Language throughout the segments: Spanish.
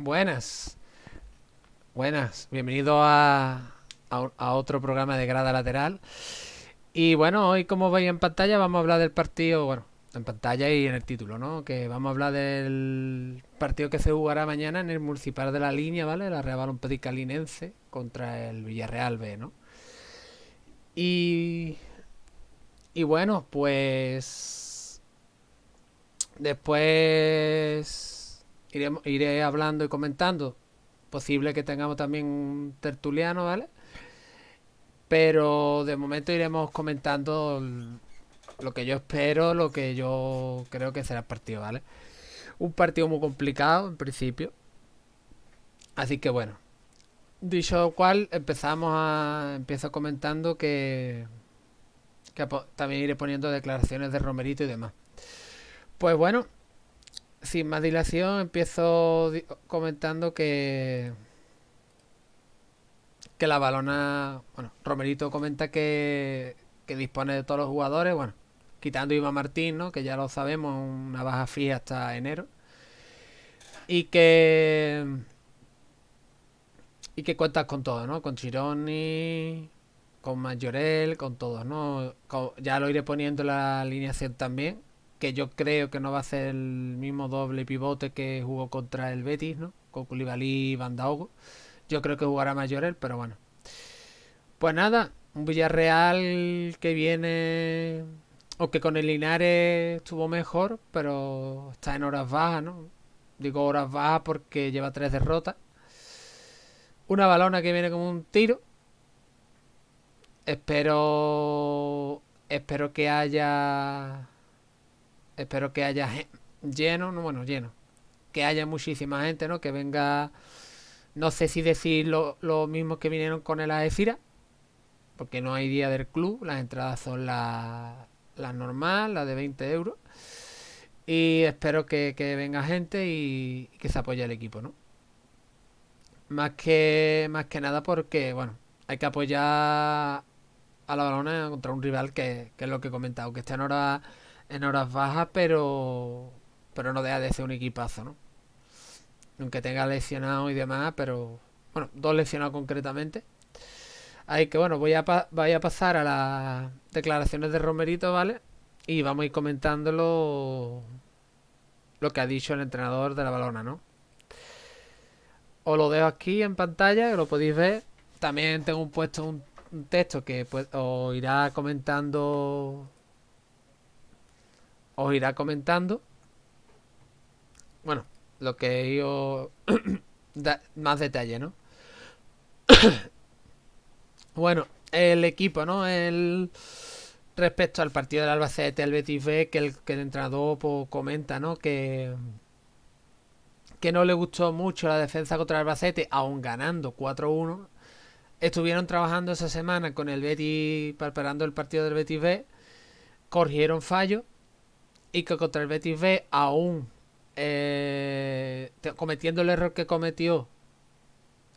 Buenas. Buenas. Bienvenido a, a, otro programa de grada lateral. Y bueno, hoy como veis en pantalla vamos a hablar del partido, bueno, en pantalla y en el título, ¿no? Que vamos a hablar del partido que se jugará mañana en el municipal de la línea, ¿vale? La Real Pedicalinense contra el Villarreal B, ¿no? Y... Y bueno, pues... Después iré, hablando y comentando. Posible que tengamos también un tertuliano, ¿vale? Pero de momento iremos comentando lo que yo espero, lo que yo creo que será el partido, ¿vale? Un partido muy complicado en principio. Así que bueno. Dicho lo cual, empezamos a. Empiezo comentando que. que también iré poniendo declaraciones de Romerito y demás. Pues bueno, sin más dilación, empiezo comentando que que la balona, bueno, Romerito comenta que, dispone de todos los jugadores, bueno, quitando Iván Martín, ¿no? Que ya lo sabemos, una baja fría hasta enero. Y que y que cuentas con todo ¿no? Con Chironi, con Mayorel, con todos, ¿no? ya lo iré poniendo en la alineación también que yo creo que no va a ser el mismo doble pivote que jugó contra el Betis, ¿no? Con Koulibaly y Yo creo que jugará Mayorel, pero bueno. Pues nada, un Villarreal que viene... que con el Linares estuvo mejor, pero está en horas bajas, ¿no? Digo horas bajas porque lleva tres derrotas. Una balona que viene como un tiro. Espero... Espero que haya espero que haya lleno, bueno, lleno, que haya muchísima gente, ¿no? Que venga, no sé si decir lo, mismo que vinieron con el Aefira, porque no hay día del club, las entradas son las la normal, la de 20 euros. Y espero que, venga gente y, que se apoye el equipo, ¿no? Más que, más que nada porque, bueno, hay que apoyar a la balona contra un rival que, que es lo que he comentado, que está en hora en horas bajas, pero, pero no deja de ser un equipazo, ¿no? Aunque tenga lesionado y demás, pero bueno, dos lesionados concretamente. Ahí que bueno, voy a, a pasar a las declaraciones de Romerito, ¿vale? Y vamos a ir comentándolo lo que ha dicho el entrenador de la balona, ¿no? Os lo dejo aquí en pantalla, que lo podéis ver. También tengo puesto un, texto que pues, os irá comentando os irá comentando. Bueno, lo que yo... más detalle, ¿no? bueno, el equipo, ¿no? El respecto al partido del Albacete, el Betis B, que el, entrenador pues, comenta, ¿no? Que, que no le gustó mucho la defensa contra el Albacete, aún ganando 4-1. Estuvieron trabajando esa semana con el Betis, preparando el partido del Betis B, Corrieron fallos y que contra el Betis B aún eh, cometiendo el error que cometió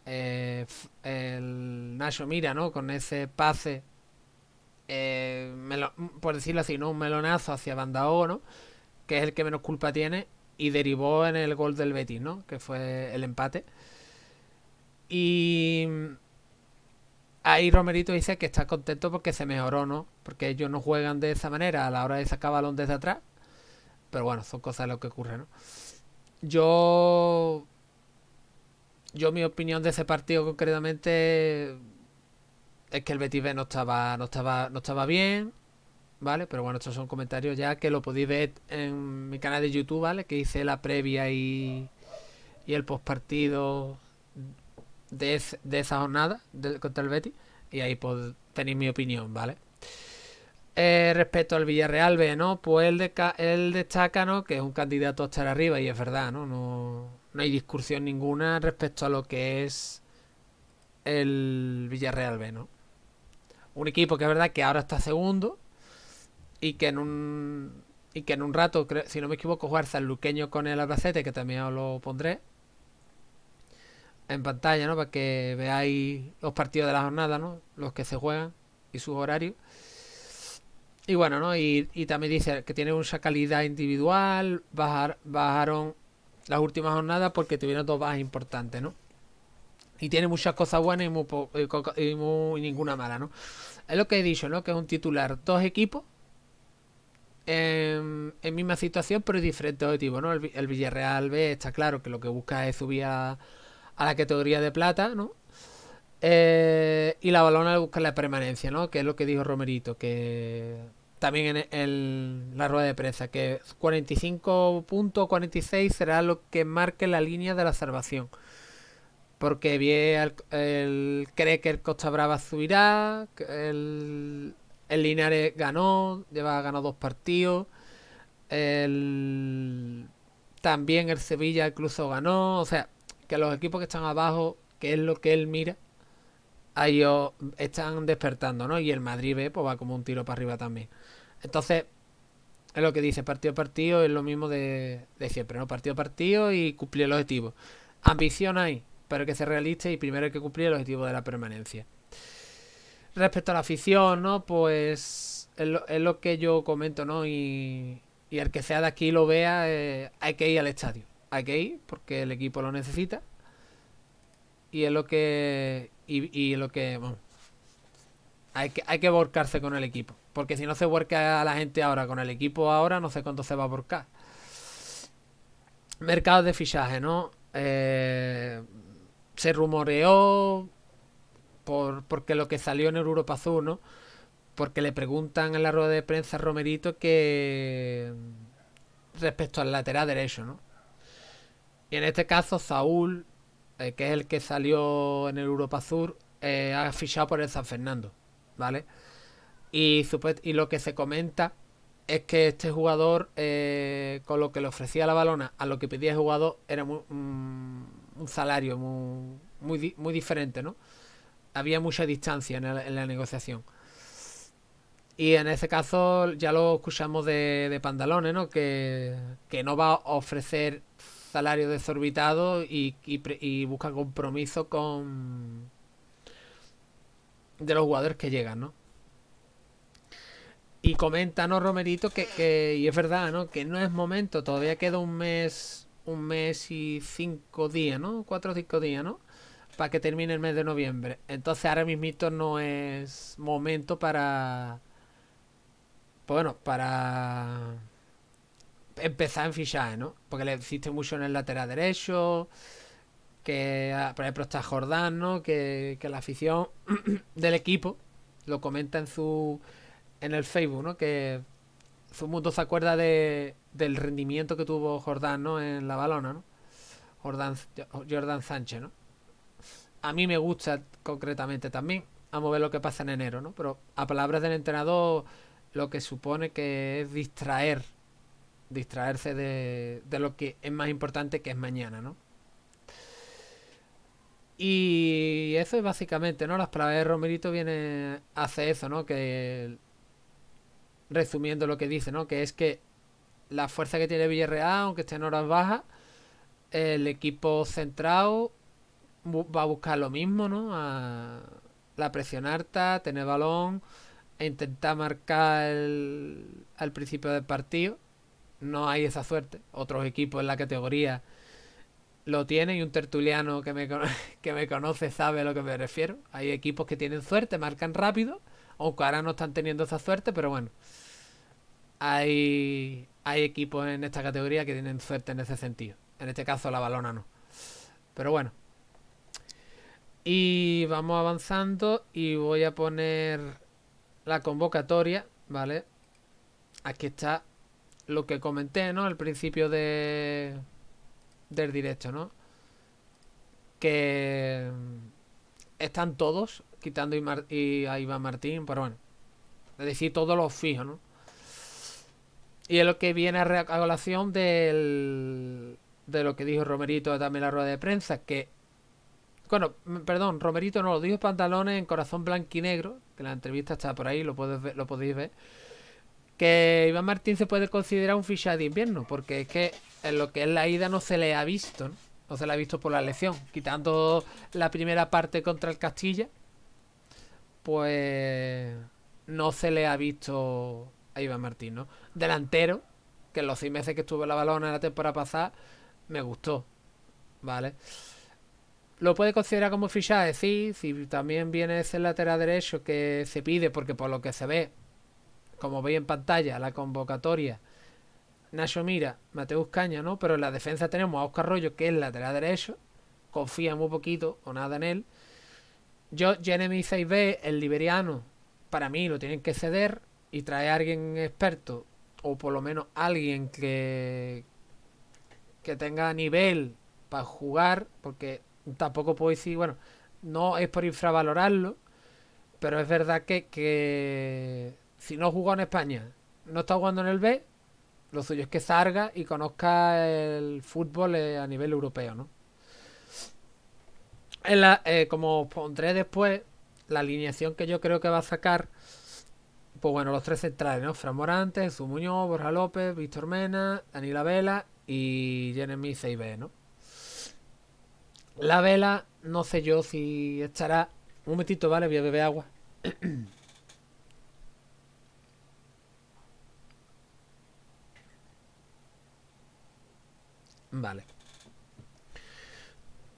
eh, el Nacho Mira, ¿no? Con ese pase, eh, por decirlo así, ¿no? Un melonazo hacia Bandao, ¿no? Que es el que menos culpa tiene y derivó en el gol del Betis, ¿no? Que fue el empate. Y ahí Romerito dice que está contento porque se mejoró, ¿no? Porque ellos no juegan de esa manera a la hora de sacar balón desde atrás pero bueno, son cosas de lo que ocurre, ¿no? Yo. Yo, mi opinión de ese partido concretamente. Es que el Betis B no estaba, no estaba, no estaba bien. ¿Vale? Pero bueno, estos son comentarios ya que lo podéis ver en mi canal de YouTube, ¿vale? Que hice la previa y, y el post partido de, esa jornada contra el Betis. Y ahí pues, tenéis mi opinión, ¿vale? Eh, respecto al Villarreal B, ¿no? Pues él, destaca, ¿no? Que es un candidato a estar arriba y es verdad, ¿no? No, no hay discusión ninguna respecto a lo que es el Villarreal B, Un equipo que es verdad que ahora está segundo y que en un y que en un rato, si no me equivoco, el luqueño con el Albacete, que también os lo pondré en pantalla, ¿no? Para que veáis los partidos de la jornada, ¿no? Los que se juegan y sus horarios. Y bueno, ¿no? Y, también dice que tiene mucha calidad individual, bajaron las últimas jornadas porque tuvieron dos bajas importantes, ¿no? Y tiene muchas cosas buenas y, ninguna mala, ¿no? Es lo que he dicho, ¿no? Que es un titular, dos equipos em, en, misma situación, pero diferente objetivo, ¿no? El, Villarreal B está claro que lo que busca es subir a, la categoría de plata, ¿no? Eh, y la balona busca la permanencia, ¿no? Que es lo que dijo Romerito, que también en, la rueda de prensa, que 45.46 será lo que marque la línea de la salvación. Porque bien el, cree que el Costa Brava subirá, el, el Linares ganó, lleva ganado dos partidos, el, también el Sevilla incluso ganó, o sea, que los equipos que están abajo, que es lo que él mira, ellos están despertando, ¿no? Y el Madrid pues va como un tiro para arriba también. Entonces, es lo que dice, partido a partido es lo mismo de, siempre, ¿no? Partido a partido y cumplir el objetivo. Ambición hay, pero que ser realista y primero hay que cumplir el objetivo de la permanencia. Respecto a la afición, ¿no? Pues es lo, que yo comento, ¿no? Y, el que sea de aquí lo vea, eh, hay que ir al estadio. Hay que ir porque el equipo lo necesita. Y es lo que... Y, lo que... hay que, hay que volcarse con el equipo. Porque si no se vuelca a la gente ahora con el equipo ahora, no sé cuánto se va a volcar. Mercado de fichaje, ¿no? Eh, se rumoreó por, porque lo que salió en el Europa Sur ¿no? Porque le preguntan en la rueda de prensa a Romerito que respecto al lateral derecho, ¿no? Y en este caso, Saúl, eh, que es el que salió en el Europa Sur, eh, ha fichado por el San Fernando, ¿vale? Y, y lo que se comenta es que este jugador, eh, con lo que le ofrecía la balona a lo que pedía el jugador, era mm, un salario muy, muy, diferente, ¿no? Había mucha distancia en, la negociación. Y en ese caso ya lo escuchamos de, de Pandalones, ¿no? Que, no va a ofrecer salario desorbitado y busca compromiso con... de los jugadores que llegan, ¿no? Y coméntanos, Romerito, que, y es verdad, ¿no? Que no es momento, todavía queda un mes, un mes y cinco días, ¿no? Cuatro o cinco días, ¿no? Para que termine el mes de noviembre. Entonces ahora mismito no es momento para... Pues bueno, para empezar en fichaje, ¿no? Porque le existe mucho en el lateral derecho, que ah, por ejemplo está Jordán, ¿no? que la afición del equipo lo comenta en su en el Facebook, ¿no? Que mundo se acuerda de, del rendimiento que tuvo Jordán, ¿no? En la balona, ¿no? Jordán, Jordan Sánchez, ¿no? A mí me gusta concretamente también. Vamos a ver lo que pasa en enero, ¿no? Pero a palabras del entrenador, lo que supone que es distraer, distraerse de, de lo que es más importante que es mañana, ¿no? Y eso es básicamente, ¿no? Las palabras de Romerito vienen hace eso, ¿no? Que resumiendo lo que dice, ¿no? Que es que la fuerza que tiene Villarreal, aunque esté en horas bajas, el equipo centrado va a buscar lo mismo, ¿no? A la presión alta, tener balón, e intentar marcar el, al principio del partido. No hay esa suerte. Otros equipos en la categoría lo tienen y un tertuliano que me, que me conoce sabe a lo que me refiero. Hay equipos que tienen suerte, marcan rápido, aunque ahora no están teniendo esa suerte, pero bueno hay, hay equipos en esta categoría que tienen suerte en ese sentido. En este caso la balona no. Pero bueno. Y vamos avanzando y voy a poner la convocatoria, ¿vale? Aquí está lo que comenté, ¿no? Al principio de del directo, ¿no? Que están todos, quitando a Iván Martín, pero bueno. Es decir, todos los fijos, ¿no? Y es lo que viene a, relación del, de lo que dijo Romerito también en la rueda de prensa, que... Bueno, perdón, Romerito no, lo dijo Pantalones en Corazón blanco y negro que la entrevista está por ahí, lo, lo podéis ver, que Iván Martín se puede considerar un fichaje de invierno, porque es que en lo que es la ida no se le ha visto, ¿no? no se le ha visto por la lesión, quitando la primera parte contra el Castilla, pues no se le ha visto Iba Martín, ¿no? Delantero, que en los seis meses que estuvo en la balona la temporada pasada, me gustó, ¿vale? Lo puede considerar como fichaje, sí, si también viene ese lateral derecho que se pide, porque por lo que se ve, como veis en pantalla, la convocatoria, Nacho Mira, Mateus Caña, ¿no? Pero en la defensa tenemos a Oscar Rollo, que es lateral derecho, confía muy poquito o nada en él. Yo, Jeremy 6B, el liberiano, para mí lo tienen que ceder y trae a alguien experto, o por lo menos alguien que, que tenga nivel para jugar, porque tampoco puedo decir, bueno, no es por infravalorarlo, pero es verdad que, si no jugó en España, no está jugando en el B, lo suyo es que salga y conozca el fútbol eh, a nivel europeo, ¿no? En la, eh, como pondré después, la alineación que yo creo que va a sacar pues bueno, los tres centrales, ¿no? Fran Morante, Jesús Muñoz, Borja López, Víctor Mena, La Vela y Jeremy Seibé, ¿no? La Vela, no sé yo si estará... Un momentito, ¿vale? Voy a beber agua. vale.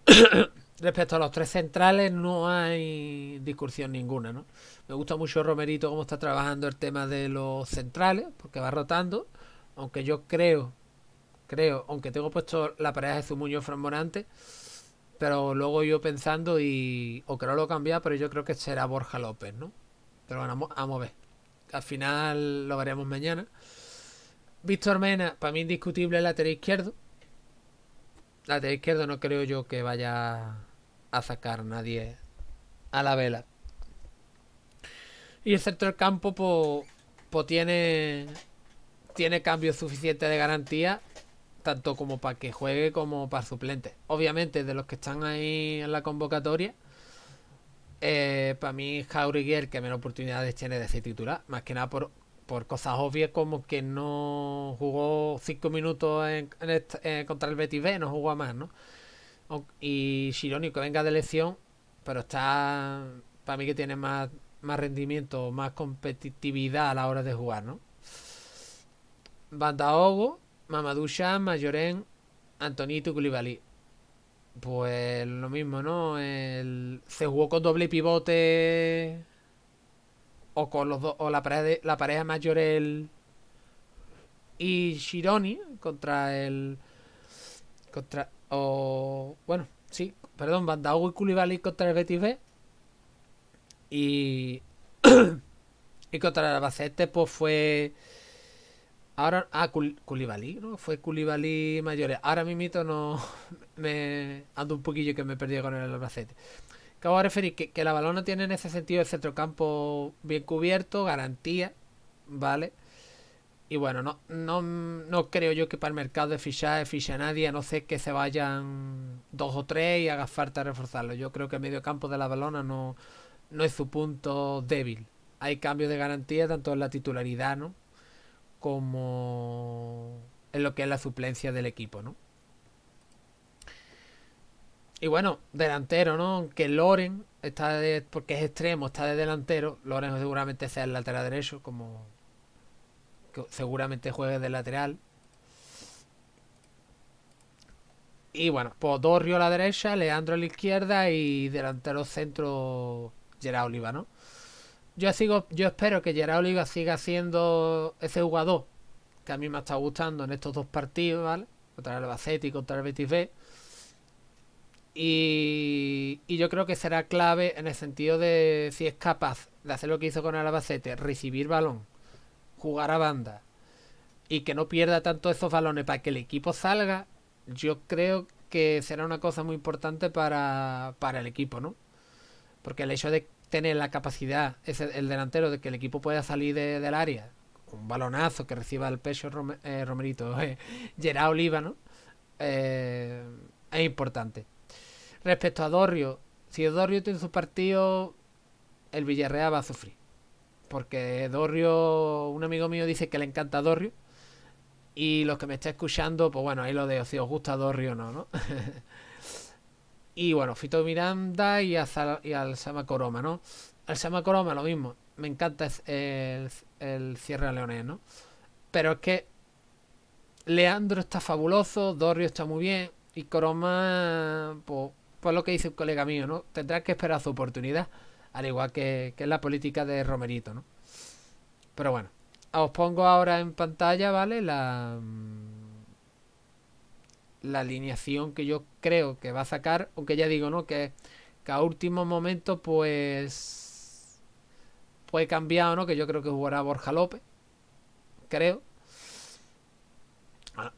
Respecto a los tres centrales no hay discusión ninguna, ¿no? Me gusta mucho Romerito cómo está trabajando el tema de los centrales, porque va rotando, aunque yo creo, creo, aunque tengo puesto la pareja de Zumuño Fran Morante, pero luego yo pensando y o creo lo cambiar, pero yo creo que será Borja López, ¿no? Pero bueno, vamos a ver. Al final lo veremos mañana. Víctor Mena, para mí indiscutible el lateral izquierdo. Lateral izquierdo no creo yo que vaya a sacar nadie a la vela. Y el sector campo, pues, tiene, tiene cambios suficientes de garantía, tanto como para que juegue como para suplente. Obviamente, de los que están ahí en la convocatoria, eh, para mí Jauregui que menos oportunidades tiene de ser titular, más que nada por, por cosas obvias como que no jugó cinco minutos en, eh, contra el Betis B, no jugó a más, ¿no? y Shironi que venga de elección, pero está para mí que tiene más, más rendimiento, más competitividad a la hora de jugar, ¿no? Bandaogo, Mamadusha Mayoren, Antonito y Pues lo mismo, ¿no? se jugó con doble pivote o con los dos o la pareja la pareja Mayorel y Shironi contra el contra o, bueno, sí, perdón, Van y Koulibaly contra el Betis Y, contra el Albacete, pues fue. Ahora, ah, Koulibaly, ¿no? Fue Koulibaly mayores. Ahora mismo no. Me ando un poquillo que me perdí con el Albacete. Acabo de referir que, que la balona tiene en ese sentido el centrocampo bien cubierto, garantía, ¿vale? Y bueno, no, no, no creo yo que para el mercado de fichajes fiche nadie, a no ser que se vayan dos o tres y haga falta reforzarlo. Yo creo que el campo de la balona no, no es su punto débil. Hay cambios de garantía tanto en la titularidad, ¿no? Como en lo que es la suplencia del equipo, ¿no? Y bueno, delantero, ¿no? Aunque Loren está porque es extremo, está de delantero, Loren seguramente sea el lateral derecho, como seguramente juegue de lateral. Y bueno, pues Dorrio a la derecha, Leandro a la izquierda y delantero centro Gerard Oliva, ¿no? Yo, sigo, yo espero que Gerard Oliva siga siendo ese jugador que a mí me está gustando en estos dos partidos, Contra el Albacete y contra el Betis B. Y, y, yo creo que será clave en el sentido de si es capaz de hacer lo que hizo con el Albacete, recibir balón jugar a banda y que no pierda tanto esos balones para que el equipo salga, yo creo que será una cosa muy importante para, para el equipo, ¿no? Porque el hecho de tener la capacidad, es el, delantero, de que el equipo pueda salir del área, un balonazo que reciba el pecho eh, Romerito, eh, Gerard Oliva, ¿no? Eh, es importante. Respecto a Dorrio, si Dorrio tiene su partido, el Villarreal va a sufrir porque Dorrio, un amigo mío dice que le encanta Dorrio. Y los que me está escuchando, pues bueno, ahí lo de si os gusta Dorrio o no, ¿no? y bueno, Fito Miranda y, al Sama Coroma, ¿no? Al Sama Coroma lo mismo. Me encanta el, el Sierra Leonés, ¿no? Pero es que Leandro está fabuloso, Dorrio está muy bien y Coroma, pues, pues lo que dice un colega mío, ¿no? Tendrá que esperar su oportunidad al igual que, la política de Romerito, ¿no? Pero bueno, os pongo ahora en pantalla, ¿vale? La, mm, la alineación que yo creo que va a sacar, aunque ya digo, ¿no? Que, a último momento, pues, puede cambiar, ¿no? Que yo creo que jugará Borja López, creo. Ah,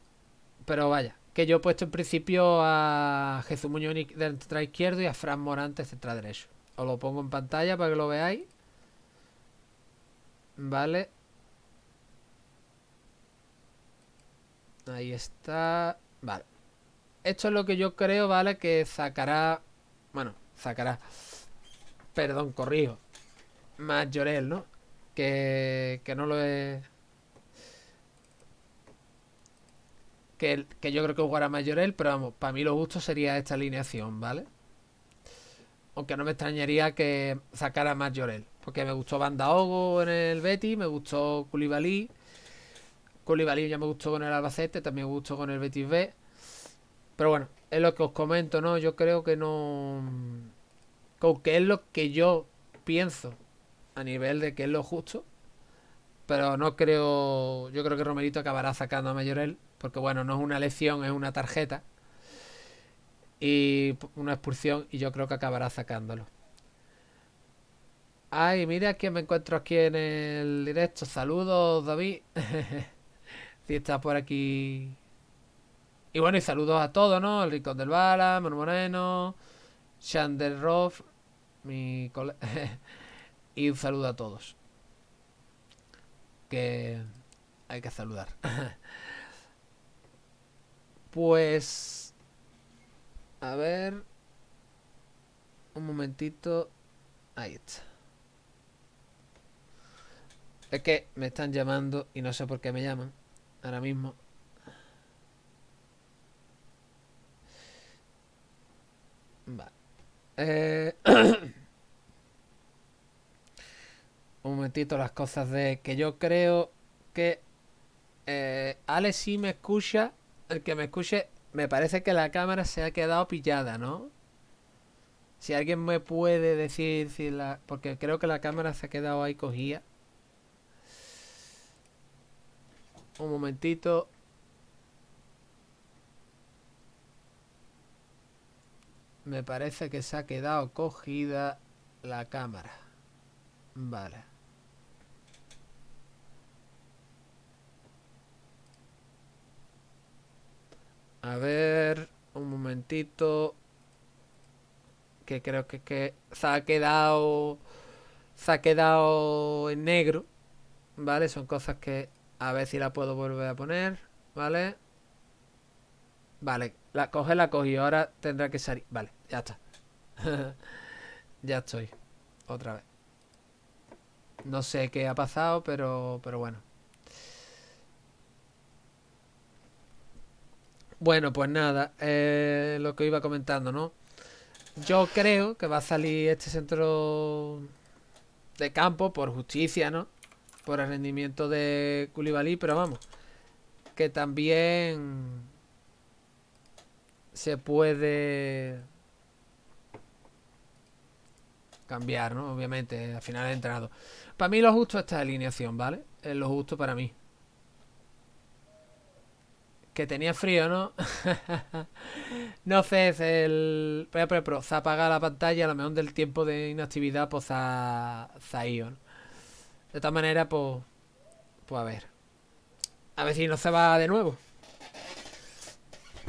pero vaya, que yo he puesto en principio a Jesús Muñoz del centro izquierdo y a Fran Morante central derecho. Os lo pongo en pantalla para que lo veáis. Vale. Ahí está. Vale. Esto es lo que yo creo, ¿vale? Que sacará... Bueno, sacará... Perdón, corrijo. Majorel, ¿no? Que, que no lo es Que, yo creo que jugará Majorel, pero vamos, para mí lo justo sería esta alineación, ¿vale? Aunque no me extrañaría que sacara más Llorel. Porque me gustó Bandaogo en el Betty, me gustó Culibalí. Culibalí ya me gustó con el Albacete, también me gustó con el Betis B. Pero bueno, es lo que os comento, ¿no? Yo creo que no. que es lo que yo pienso a nivel de que es lo justo. Pero no creo. Yo creo que Romerito acabará sacando a Mayorel. Porque bueno, no es una lección, es una tarjeta y una expulsión y yo creo que acabará sacándolo. Ay, mira quién me encuentro aquí en el directo. Saludos, David. si estás por aquí. Y bueno, y saludos a todos, ¿no? El Rico del Bala, Moreno, Chandler mi colega. y un saludo a todos. Que hay que saludar. pues a ver. Un momentito. Ahí está. Es que me están llamando y no sé por qué me llaman. Ahora mismo. Vale. Eh, un momentito las cosas de que yo creo que... Eh, Ale sí me escucha. El que me escuche me parece que la cámara se ha quedado pillada, ¿no? Si alguien me puede decir si la... Porque creo que la cámara se ha quedado ahí cogida. Un momentito. Me parece que se ha quedado cogida la cámara. Vale. A ver, un momentito. Que creo que, se ha quedado... Se ha quedado en negro. ¿Vale? Son cosas que a ver si la puedo volver a poner. ¿Vale? Vale, la coge, la cogí. Ahora tendrá que salir. Vale, ya está. ya estoy. Otra vez. No sé qué ha pasado, pero, pero bueno. Bueno, pues nada, eh, lo que iba comentando, ¿no? Yo creo que va a salir este centro de campo por justicia, ¿no? Por el rendimiento de Culibalí, pero vamos, que también se puede cambiar, ¿no? Obviamente, al final he entrenado. Para mí lo justo esta alineación, ¿vale? Es lo justo para mí que tenía frío, ¿no? no sé, el... Pero, pero, pero, se apaga la pantalla a lo mejor del tiempo de inactividad, pues se ha ido, De tal manera, pues... Pues a ver. A ver si no se va de nuevo.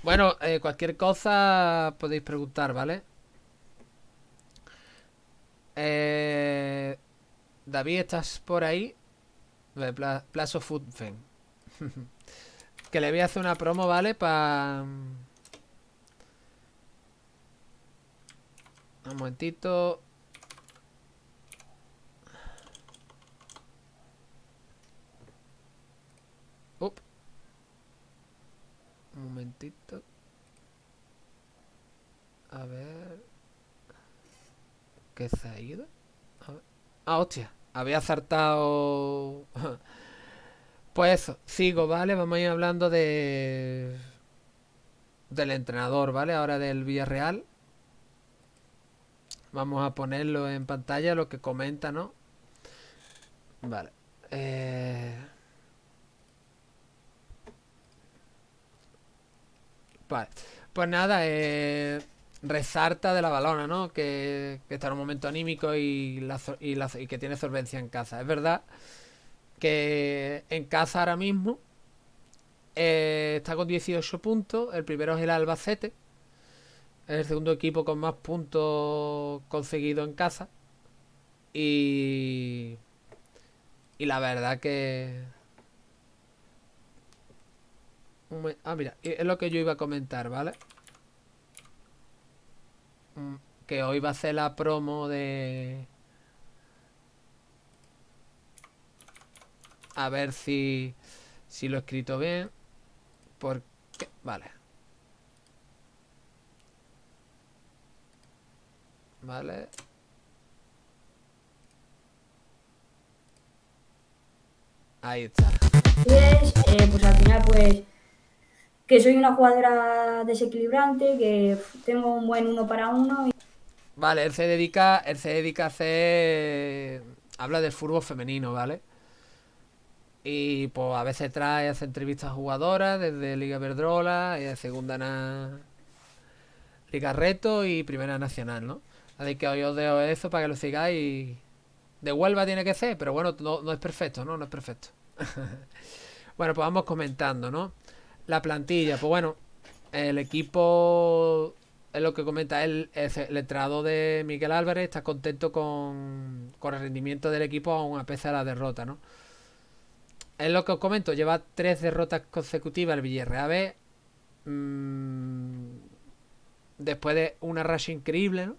Bueno, eh, cualquier cosa podéis preguntar, ¿vale? Eh... David, ¿estás por ahí? Plazo Foodfen. Que le voy a hacer una promo, ¿vale? Para... Un momentito. Un momentito. A ver... ¿Qué se ha ido? A ver. Ah, hostia. Había acertado... Pues eso, sigo, ¿vale? Vamos a ir hablando de del entrenador, ¿vale? Ahora del Villarreal. Vamos a ponerlo en pantalla, lo que comenta, ¿no? Vale. Eh, vale. Pues nada, eh, resalta de la balona, ¿no? Que, está en un momento anímico y, y que tiene solvencia en casa. Es verdad que en casa ahora mismo eh, está con 18 puntos. El primero es el Albacete. Es el segundo equipo con más puntos conseguido en casa. Y. Y la verdad que. Ah, mira, es lo que yo iba a comentar, ¿vale? Mm, que hoy va a ser la promo de. A ver si, lo he escrito bien. Porque, vale. Vale. Ahí está. Pues, eh, pues, al final, pues que soy una jugadora desequilibrante, que tengo un buen uno para uno. Vale, él se dedica, él se dedica a hacer. Habla del fútbol femenino, ¿vale? Y pues a veces trae, hace entrevistas a jugadoras desde Liga Verdrola, eh, Segunda na... Liga Reto y Primera Nacional, ¿no? Así que hoy os dejo eso para que lo sigáis. De Huelva tiene que ser, pero bueno, no, es perfecto, ¿no? No es perfecto. bueno, pues vamos comentando, ¿no? La plantilla, pues bueno, el equipo es lo que comenta el, el letrado de Miguel Álvarez, está contento con, con el rendimiento del equipo aún a pesar de la derrota, ¿no? es lo que os comento, lleva tres derrotas consecutivas el Villarreal mm, después de una racha increíble, ¿no?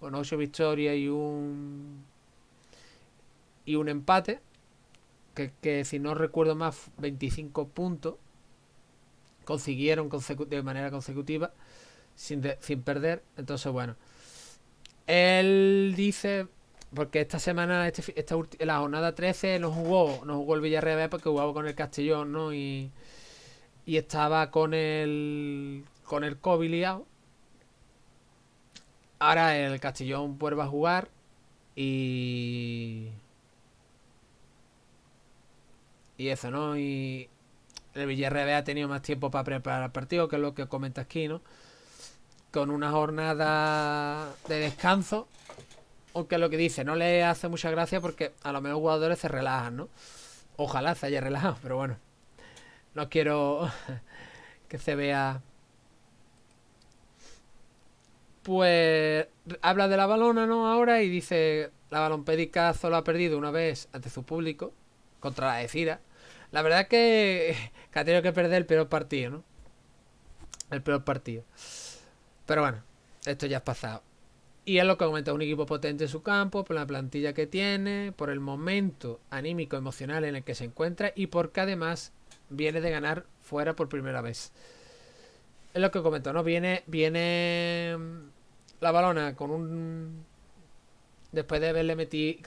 Con ocho victorias y un. Y un empate. Que, si no recuerdo más, 25 puntos. Consiguieron de manera consecutiva. Sin, sin perder. Entonces, bueno. Él dice porque esta semana, este la jornada 13 no jugó, no jugó el Villarreal porque jugaba con el Castellón, ¿no? Y, y estaba con el con el COVID liado. Ahora el Castellón vuelve a jugar y y eso, ¿no? Y el Villarreal ha tenido más tiempo para preparar el partido, que es lo que comenta aquí, ¿no? Con una jornada de descanso aunque lo que dice no le hace mucha gracia porque a lo mejor jugadores se relajan, ¿no? Ojalá se haya relajado, pero bueno. No quiero que se vea. Pues habla de la balona, ¿no? Ahora y dice: La balonpédica solo ha perdido una vez ante su público contra la Decida. La verdad que, que ha tenido que perder el peor partido, ¿no? El peor partido. Pero bueno, esto ya es pasado. Y es lo que aumenta un equipo potente en su campo, por la plantilla que tiene, por el momento anímico, emocional en el que se encuentra y porque además viene de ganar fuera por primera vez. Es lo que comentó, ¿no? Viene, viene mm, la balona con un... Después de haberle metido,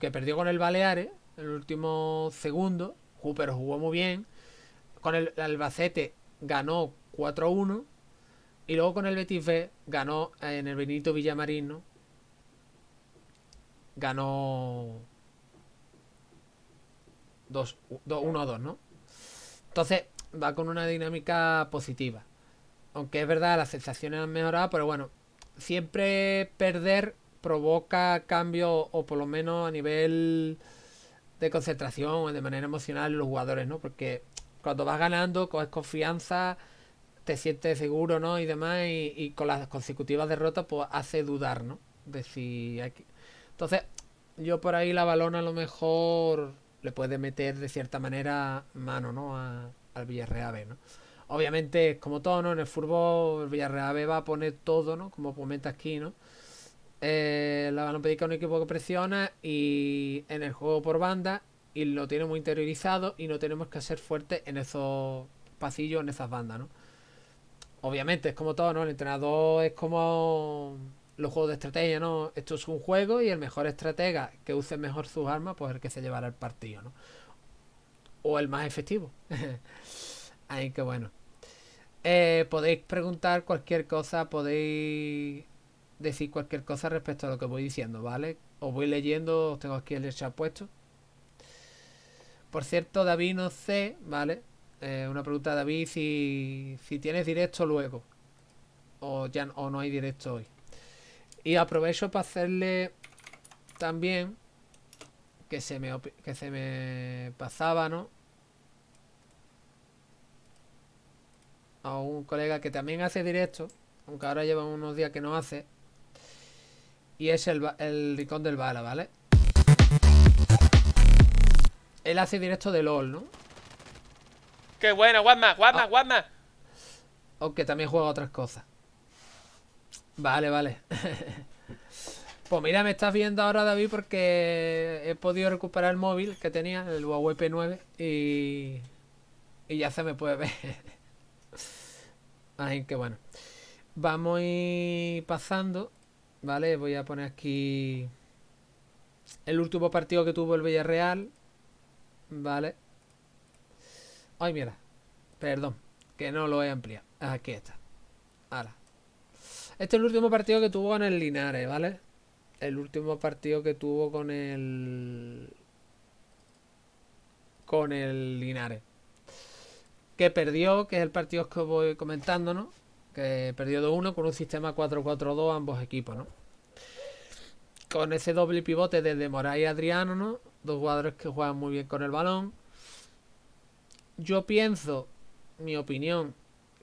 que perdió con el Baleares en el último segundo, pero jugó muy bien. Con el Albacete ganó 4-1 y luego con el Betis B ganó eh, en el Benito Villamarín, ¿no? Ganó 1-2, ¿no? Entonces va con una dinámica positiva. Aunque es verdad, las sensaciones han mejorado, pero bueno, siempre perder provoca cambios, o por lo menos a nivel de concentración o de manera emocional en los jugadores, ¿no? Porque cuando vas ganando, coges confianza te sientes seguro, ¿no? Y demás, y, con las consecutivas derrotas, pues hace dudar, ¿no? De si hay Entonces, yo por ahí la balona a lo mejor le puede meter de cierta manera mano, ¿no? al Villarreal ¿no? Obviamente, como todo, ¿no? En el fútbol, el Villarreal va a poner todo, ¿no? Como comenta aquí, ¿no? Eh, la balón pedica un equipo que presiona y en el juego por banda y lo tiene muy interiorizado y no tenemos que ser fuertes en esos pasillos, en esas bandas, ¿no? obviamente, es como todo, ¿no? El entrenador es como los juegos de estrategia, ¿no? Esto es un juego y el mejor estratega que use mejor sus armas, pues el que se llevará el partido, ¿no? O el más efectivo. Así que bueno. Eh, podéis preguntar cualquier cosa, podéis decir cualquier cosa respecto a lo que voy diciendo, ¿vale? Os voy leyendo, os tengo aquí el chat puesto. Por cierto, David no sé, ¿vale? Eh, una pregunta David si, si tienes directo luego. O, ya, o no hay directo hoy. Y aprovecho para hacerle también que se me, que se me pasaba, ¿no? A un colega que también hace directo, aunque ahora lleva unos días que no hace. Y es el, el del Bala, ¿vale? Él hace directo de LOL, ¿no? Qué bueno, Guasma, Guasma, ah. Aunque también juega otras cosas. Vale, vale. pues mira, me estás viendo ahora, David, porque he podido recuperar el móvil que tenía, el Huawei P9, y, y ya se me puede ver. Así que bueno. Vamos pasando. Vale, voy a poner aquí el último partido que tuvo el Villarreal. Vale. Ay, mira. Perdón, que no lo he ampliado. Aquí está. Ahora. Este es el último partido que tuvo con el Linares, ¿vale? El último partido que tuvo con el... Con el Linares. Que perdió, que es el partido que voy comentando, ¿no? Que perdió 2-1 con un sistema 4-4-2 ambos equipos, ¿no? Con ese doble pivote desde Moray y Adriano, ¿no? Dos jugadores que juegan muy bien con el balón yo pienso, mi opinión,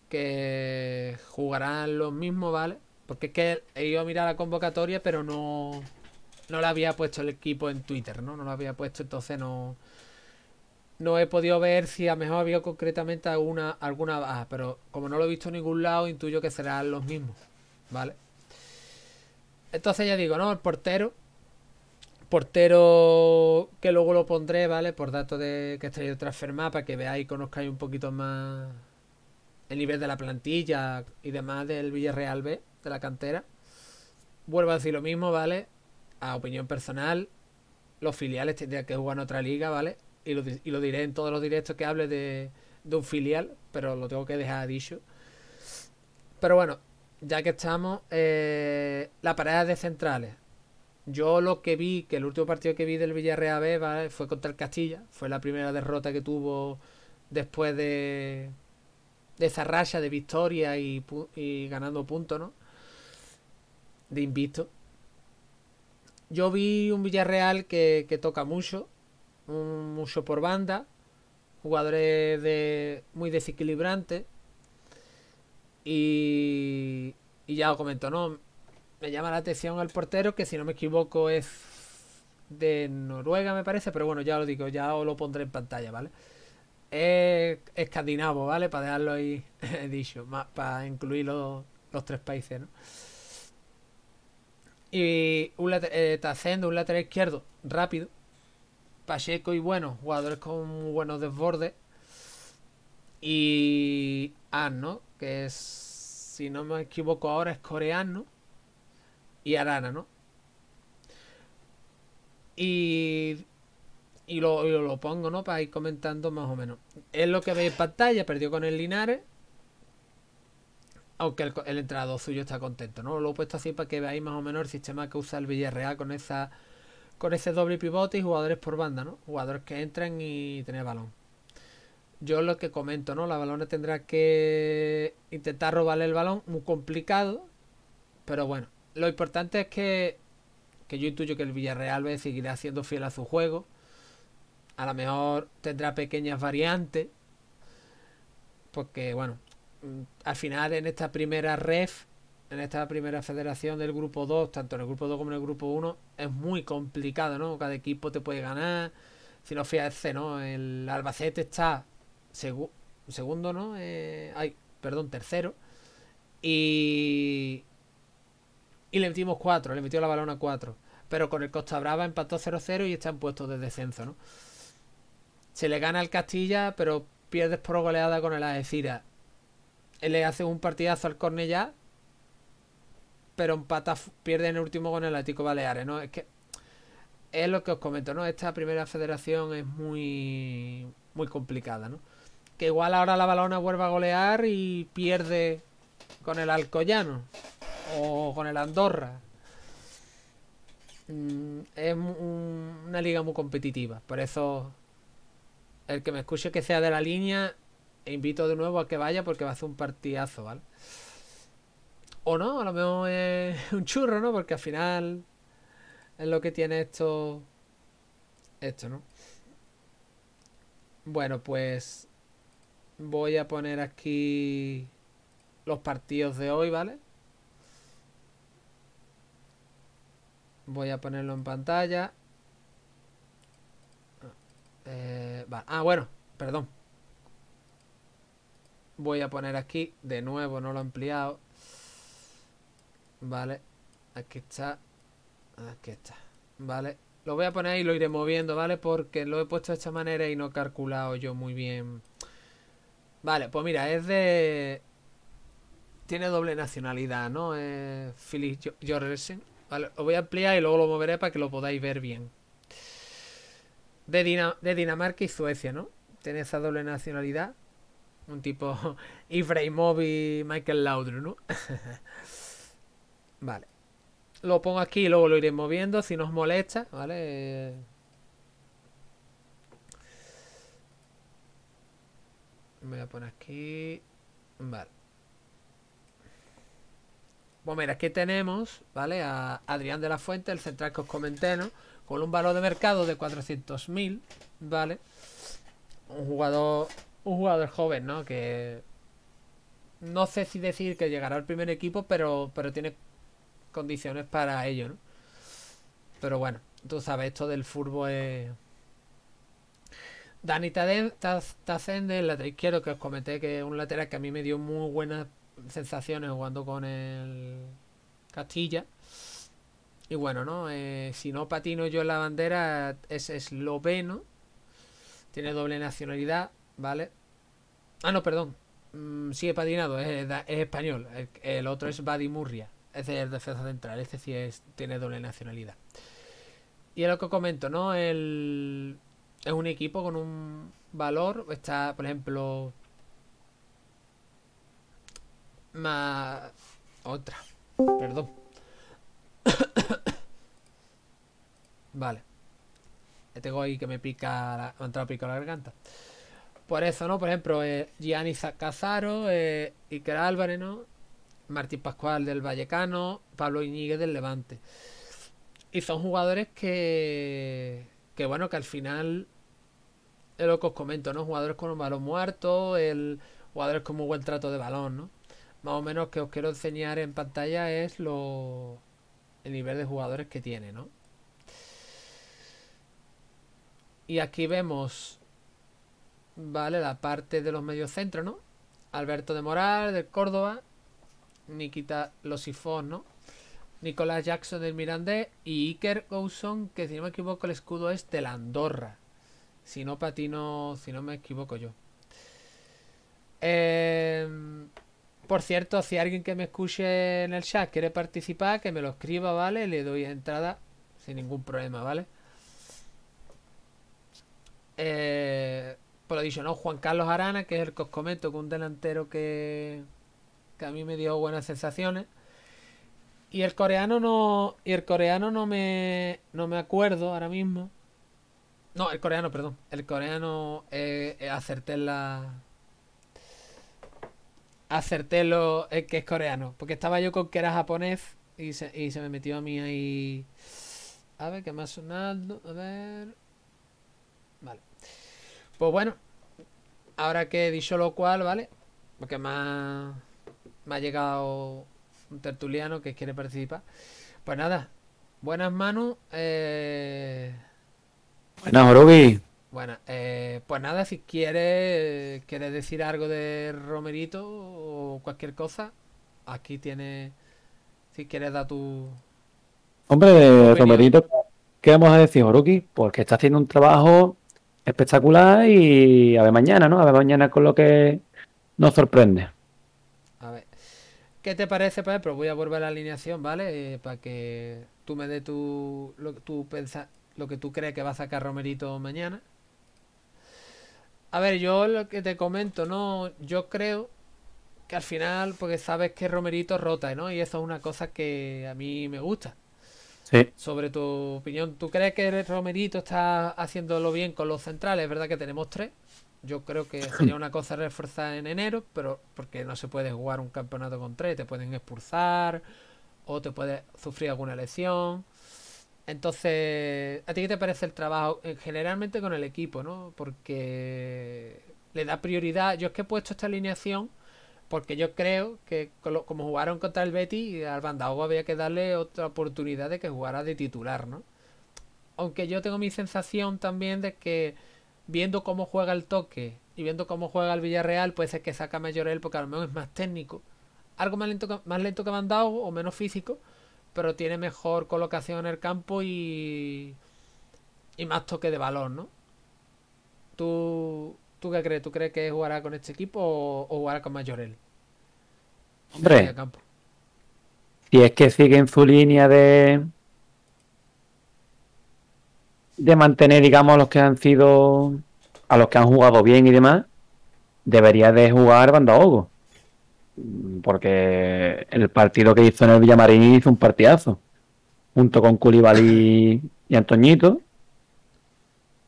que jugarán los mismos, ¿vale? Porque es que he ido a mirar la convocatoria, pero no, no la había puesto el equipo en Twitter, ¿no? No la había puesto, entonces no no he podido ver si a lo mejor había concretamente alguna, alguna baja, pero como no lo he visto en ningún lado, intuyo que serán los mismos, ¿vale? Entonces ya digo, ¿no? El portero, portero que luego lo pondré, ¿vale? Por dato de que estoy de TransferMap para que veáis y conozcáis un poquito más el nivel de la plantilla y demás del Villarreal B, de la cantera. Vuelvo a decir lo mismo, ¿vale? A opinión personal, los filiales tendrían que jugar en otra liga, ¿vale? Y lo, diré en todos los directos que hable de, un filial, pero lo tengo que dejar dicho. Pero bueno, ya que estamos, eh, la parada de centrales. Yo lo que vi, que el último partido que vi del Villarreal B fue contra el Castilla. Fue la primera derrota que tuvo después de, de esa racha de victoria y, ganando puntos, ¿no? De invisto. Yo vi un Villarreal que, toca mucho, mucho por banda, jugadores de, muy desequilibrantes. Y, y ya lo comento, ¿no? me llama la atención el portero, que si no me equivoco es de Noruega, me parece, pero bueno, ya lo digo, ya os lo pondré en pantalla, ¿vale? Es escandinavo, ¿vale? Para dejarlo ahí dicho, para incluir los, tres países, ¿no? Y un lateral, eh, un lateral izquierdo, rápido. Pacheco y bueno, jugadores con buenos desbordes. Y Ah, ¿no? Que es, si no me equivoco ahora, es coreano y Arana, ¿no? Y, y, lo, pongo, ¿no? Para ir comentando más o menos. Es lo que veis en pantalla, perdió con el Linares. Aunque el, el entrenador suyo está contento, ¿no? Lo he puesto así para que veáis más o menos el sistema que usa el Villarreal con esa con ese doble pivote y jugadores por banda, ¿no? Jugadores que entran y tener balón. Yo lo que comento, ¿no? La balona tendrá que intentar robarle el balón, muy complicado, pero bueno, lo importante es que, yo intuyo que el Villarreal seguirá siendo fiel a su juego. A lo mejor tendrá pequeñas variantes. Porque, bueno, mm, al final en esta primera ref, en esta primera federación del grupo 2, tanto en el grupo 2 como en el grupo 1, es muy complicado, ¿no? Cada equipo te puede ganar. Si no fíjate, ¿no? El Albacete está segundo, ¿no? Eh, ay, perdón, tercero. Y, y le metimos 4, le metió la balona 4. Pero con el Costa Brava empató 0-0 y está en puestos de descenso, ¿no? Se le gana al Castilla, pero pierdes por goleada con el Aecira le hace un partidazo al Cornellá, pero empata, pierde en el último con el Atlético Baleares, ¿no? Es que es lo que os comento, ¿no? Esta primera federación es muy, muy complicada, ¿no? Que igual ahora la balona vuelve a golear y pierde con el Alcoyano o con el Andorra. Mm, es una liga muy competitiva. Por eso, el que me escuche que sea de la línea, invito de nuevo a que vaya porque va a hacer un partidazo, ¿vale? O no, a lo mejor es un churro, ¿no? Porque al final es lo que tiene esto. Esto, ¿no? Bueno, pues voy a poner aquí los partidos de hoy, ¿vale? Voy a ponerlo en pantalla. Eh, ah, bueno, perdón. Voy a poner aquí, de nuevo, no lo he ampliado. Vale, aquí está. Aquí está. Vale, lo voy a poner y lo iré moviendo, ¿vale? Porque lo he puesto de esta manera y no he calculado yo muy bien. Vale, pues mira, es de tiene doble nacionalidad, ¿no? Eh, Philip Jorgensen. Vale, lo voy a ampliar y luego lo moveré para que lo podáis ver bien. De, Dinamarca y Suecia, ¿no? Tiene esa doble nacionalidad. Un tipo Ibrahimov y Michael Laudrup, ¿no? vale. Lo pongo aquí y luego lo iré moviendo si nos molesta, ¿vale? Me voy a poner aquí. Vale. Bueno, pues mira, aquí tenemos, ¿vale? A Adrián de la Fuente, el central que os comenté, ¿no? Con un valor de mercado de 400.000, ¿vale? Un jugador, un jugador joven, ¿no? Que no sé si decir que llegará al primer equipo, pero, pero tiene condiciones para ello, ¿no? Pero bueno, tú sabes, esto del fútbol es... Dani Tazende, el lateral izquierdo, que os comenté que es un lateral que a mí me dio muy buena sensaciones jugando con el Castilla. Y bueno, ¿no? Eh, si no patino yo en la bandera, es esloveno. Tiene doble nacionalidad, ¿vale? Ah, no, perdón. Mm, sí he patinado, es, español. El, otro es Badimurria. Murria es el defensa central. Este sí es, tiene doble nacionalidad. Y es lo que comento, ¿no? El, es un equipo con un valor. Está, por ejemplo, más otra. Perdón. vale. Tengo este ahí que me pica la, me entrado pico la garganta. Por eso, ¿no? Por ejemplo, eh, Gianni Cazaro, eh, Iker Álvarez, ¿no? Martín Pascual del Vallecano, Pablo Iñiguez del Levante. Y son jugadores que, que bueno, que al final es lo que os comento, ¿no? Jugadores con un balón muerto, el, jugadores con muy buen trato de balón, ¿no? más o menos que os quiero enseñar en pantalla es lo, el nivel de jugadores que tiene, ¿no? Y aquí vemos, ¿vale? La parte de los mediocentros, ¿no? Alberto de Moral, del Córdoba, Nikita Losifón, ¿no? Nicolás Jackson del Mirandés y Iker Gousson, que si no me equivoco el escudo es de la Andorra. Si no patino, si no me equivoco yo. Eh, por cierto, si alguien que me escuche en el chat quiere participar, que me lo escriba, ¿vale? Le doy entrada sin ningún problema, ¿vale? Eh, por lo dicho, ¿no? Juan Carlos Arana, que es el que os comento, que un delantero que, a mí me dio buenas sensaciones. Y el coreano no. Y el coreano no me. No me acuerdo ahora mismo. No, el coreano, perdón. El coreano eh, eh, acerté en la acerté lo eh, que es coreano. Porque estaba yo con que era japonés y se, y se me metió a mí ahí. A ver, ¿qué más sonado? A ver. Vale. Pues bueno. Ahora que he dicho lo cual, ¿vale? Porque me ha, me ha llegado un tertuliano que quiere participar. Pues nada. Buenas, manos eh. Buenas, Orobi. Bueno, eh, pues nada, si quieres, quieres decir algo de Romerito o cualquier cosa, aquí tienes, si quieres, da tu... Hombre, Romerito, ¿qué vamos a decir, Oruki Porque está haciendo un trabajo espectacular y a ver mañana, ¿no? A ver mañana con lo que nos sorprende. A ver, ¿qué te parece, pero voy a volver a la alineación, ¿vale? Eh, para que tú me des tu, lo, lo que tú crees que va a sacar Romerito mañana. A ver, yo lo que te comento, ¿no? Yo creo que al final, porque sabes que Romerito rota, ¿no? Y eso es una cosa que a mí me gusta. Sí. Sobre tu opinión, ¿tú crees que Romerito está haciéndolo bien con los centrales? Es verdad que tenemos tres. Yo creo que sería una cosa reforzada en enero, pero porque no se puede jugar un campeonato con tres, te pueden expulsar o te puedes sufrir alguna lesión. Entonces, ¿a ti qué te parece el trabajo eh, generalmente con el equipo, no? Porque le da prioridad. Yo es que he puesto esta alineación porque yo creo que como jugaron contra el Betty, al Bandao había que darle otra oportunidad de que jugara de titular, ¿no? Aunque yo tengo mi sensación también de que viendo cómo juega el toque y viendo cómo juega el Villarreal, puede ser que saca Mayorel porque al menos es más técnico. Algo más lento que, más lento que o menos físico pero tiene mejor colocación en el campo y, y más toque de balón, ¿no? ¿Tú, ¿Tú qué crees? ¿Tú crees que jugará con este equipo o, jugará con Mayorel? Hombre, si es que sigue en su línea de de mantener, digamos, a los que han sido a los que han jugado bien y demás, debería de jugar Bandaogo porque el partido que hizo en el Villamarín hizo un partidazo, junto con Culibalí y Antoñito.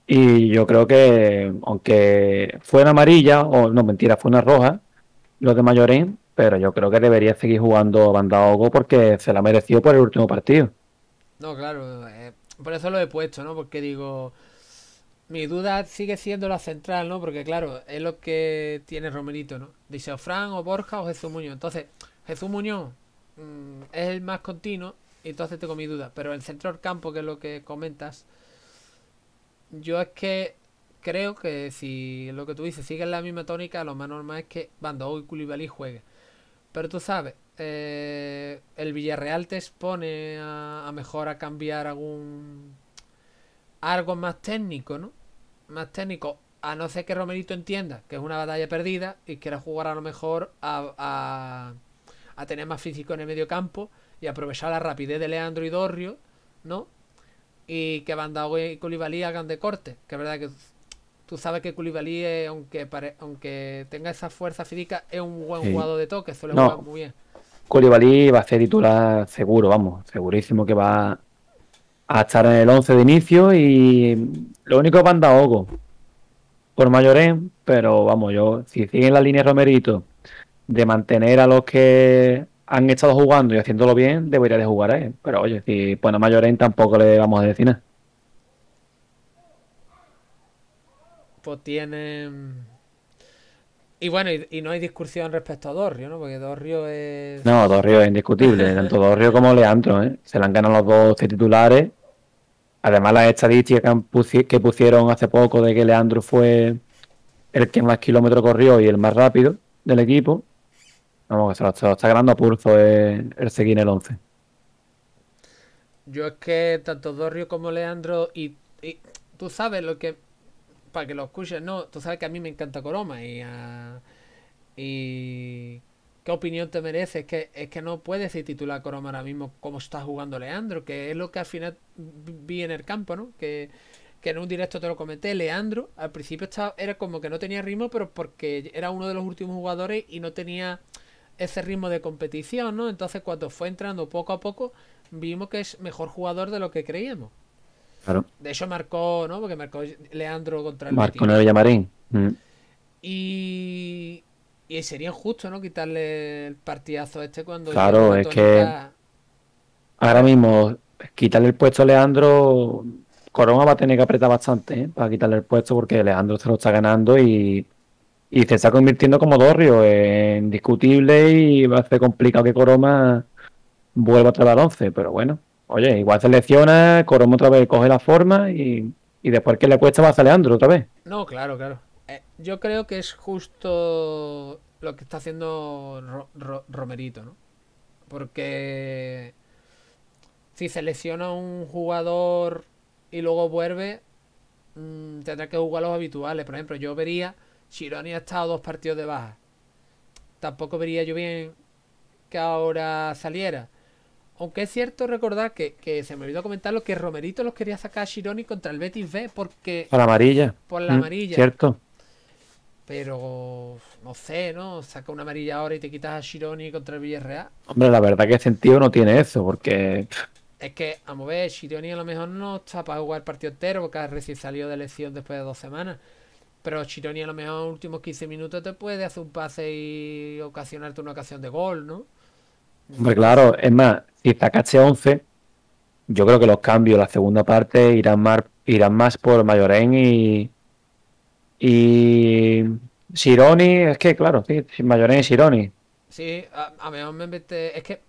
Y yo creo que, aunque fue una amarilla, o no, mentira, fue una roja, los de Mayorín, pero yo creo que debería seguir jugando Bandaogo porque se la mereció por el último partido. No, claro, eh, por eso lo he puesto, ¿no? Porque digo, mi duda sigue siendo la central, ¿no? Porque claro, es lo que tiene Romerito, ¿no? Dice Fran o Borja o Jesús Muñoz. Entonces, Jesús Muñoz mm, es el más continuo, y entonces tengo mi duda. Pero el del campo, que es lo que comentas, yo es que creo que si lo que tú dices sigue en la misma tónica, lo más normal es que bando y Culibalí juegue Pero tú sabes, eh, el Villarreal te expone a, a mejor a cambiar algún algo más técnico, ¿no? Más técnico. A no ser que Romerito entienda que es una batalla perdida y quiera jugar a lo mejor a, a, tener más físico en el medio campo y aprovechar la rapidez de Leandro y Dorrio, ¿no? Y que Bandaoui y Koulibaly hagan de corte. Que es verdad que tú sabes que Koulibaly, eh, aunque, aunque tenga esa fuerza física, es un buen jugador de toque, suele jugar muy bien. Koulibaly va a ser titular seguro, vamos, segurísimo que va a estar en el 11 de inicio y lo único que han dado Ogo por Mayorén, pero vamos, yo, si siguen la línea Romerito de mantener a los que han estado jugando y haciéndolo bien, debería de jugar a él. Pero oye, si pone a Mayorén tampoco le vamos a decir nada. Pues tienen y bueno, y, no hay discusión respecto a Dorrio, ¿no? Porque Dorrio es. No, Dorrio es indiscutible, tanto Dorrio como Leandro, ¿eh? Se le han ganado los dos titulares. Además, las estadísticas que pusieron hace poco de que Leandro fue el que más kilómetros corrió y el más rápido del equipo. Vamos, que se lo, está ganando a pulso el, seguir en el 11. Yo es que tanto Dorrio como Leandro y tú sabes lo que para que lo escuchen, no, tú sabes que a mí me encanta Coroma y, ah, y ¿qué opinión te merece? Es que, es que no puedes titular Coroma ahora mismo como está jugando Leandro, que es lo que al final vi en el campo, ¿no? Que, que en un directo te lo comenté, Leandro al principio estaba, era como que no tenía ritmo, pero porque era uno de los últimos jugadores y no tenía ese ritmo de competición, ¿no? Entonces cuando fue entrando poco a poco, vimos que es mejor jugador de lo que creíamos. De hecho marcó, ¿no? Porque marcó Leandro contra el Marcó Betis. Mm. Y, sería injusto, ¿no? Quitarle el partidazo este cuando... Claro, es que... Ahora mismo, quitarle el puesto a Leandro... Corona va a tener que apretar bastante ¿eh? para quitarle el puesto porque Leandro se lo está ganando y, se está convirtiendo como Dorrio en eh, discutible y va a ser complicado que Coroma vuelva a traer 11, pero bueno, Oye, igual selecciona, Coromo otra vez coge la forma y, después que le cuesta va a Leandro otra vez. No, claro, claro. Eh, yo creo que es justo lo que está haciendo Romerito, ¿no? Porque si selecciona un jugador y luego vuelve, mm, tendrá que jugar los habituales. Por ejemplo, yo vería, Chironi ha estado dos partidos de baja. Tampoco vería yo bien que ahora saliera. Aunque es cierto recordar que, se me olvidó comentar lo que Romerito los quería sacar a Shironi contra el Betis B porque. Por la amarilla. Por la mm, amarilla. Cierto. Pero no sé, ¿no? Saca una amarilla ahora y te quitas a Shironi contra el Villarreal. Hombre, la verdad que sentido no tiene eso, porque. Es que, a mover, Shironi a lo mejor no está para jugar el partido entero, porque recién salió de lesión después de dos semanas. Pero Shironi a lo mejor en los últimos 15 minutos te puede hacer un pase y ocasionarte una ocasión de gol, ¿no? Hombre, claro, es más, y sacaste 11, yo creo que los cambios, la segunda parte, irán más, irán más por Mayoren y. Y. Sironi, es que claro, sí, Mayoren y Sironi. Sí, a, mí me es que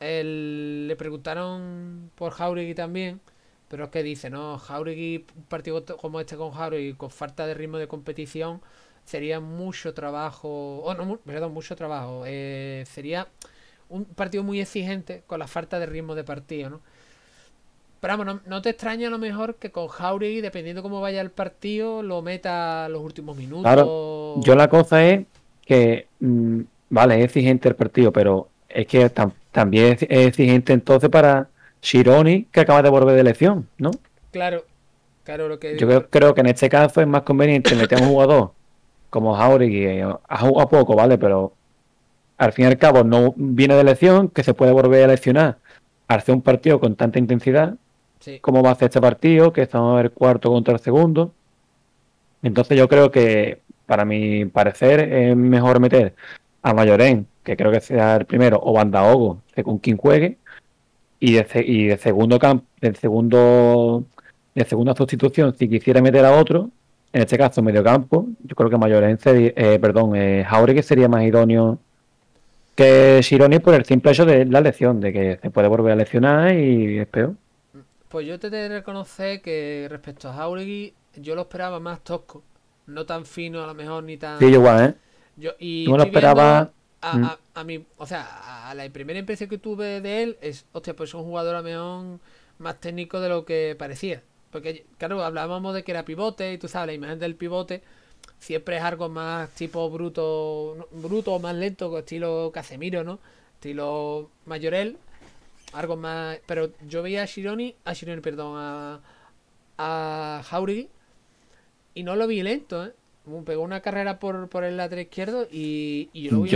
le preguntaron por Jauregui también, pero es que dice, no, Jauregui, un partido como este con Jauregui, con falta de ritmo de competición, sería mucho trabajo, o no, dado mucho trabajo, eh, sería un partido muy exigente con la falta de ritmo de partido, ¿no? Pero vamos, no, te extraña a lo mejor que con Jauregui, dependiendo cómo vaya el partido, lo meta los últimos minutos. yo la cosa es que, mm, vale, es exigente el partido, pero es que también es exigente entonces para Shironi, que acaba de volver de elección, ¿no? Claro, claro lo que... Yo creo, que en este caso es más conveniente meter a un jugador como Jauregui, ha jugado poco, ¿vale? Pero al fin y al cabo no viene de elección, que se puede volver a eleccionar Hace un partido con tanta intensidad, cómo como va a hacer este partido, que estamos el cuarto contra el segundo. Entonces yo creo que, para mi parecer, es mejor meter a Mayorén, que creo que sea el primero, o Bandaogo, según quien juegue, y de, y de segundo campo, segundo de segunda sustitución, si quisiera meter a otro, en este caso mediocampo, yo creo que Mayorén sería, eh, perdón, eh, que sería más idóneo que es irónico por el simple hecho de la lección, de que se puede volver a leccionar y es peor. Pues yo te tengo que reconocer que respecto a Jauregui, yo lo esperaba más tosco. No tan fino a lo mejor, ni tan... Sí, igual, ¿eh? Yo, y no lo esperaba... A, mm. o sea, a la primera impresión que tuve de él es, hostia, pues es un jugador a mejor más técnico de lo que parecía. Porque, claro, hablábamos de que era pivote y tú sabes, la imagen del pivote siempre es algo más tipo bruto, bruto más lento, estilo Casemiro, ¿no? Estilo Mayorel, algo más... Pero yo veía a Shironi, a Shironi, perdón, a, a y no lo vi lento, ¿eh? Pegó una carrera por, por el lateral izquierdo y, yo lo vi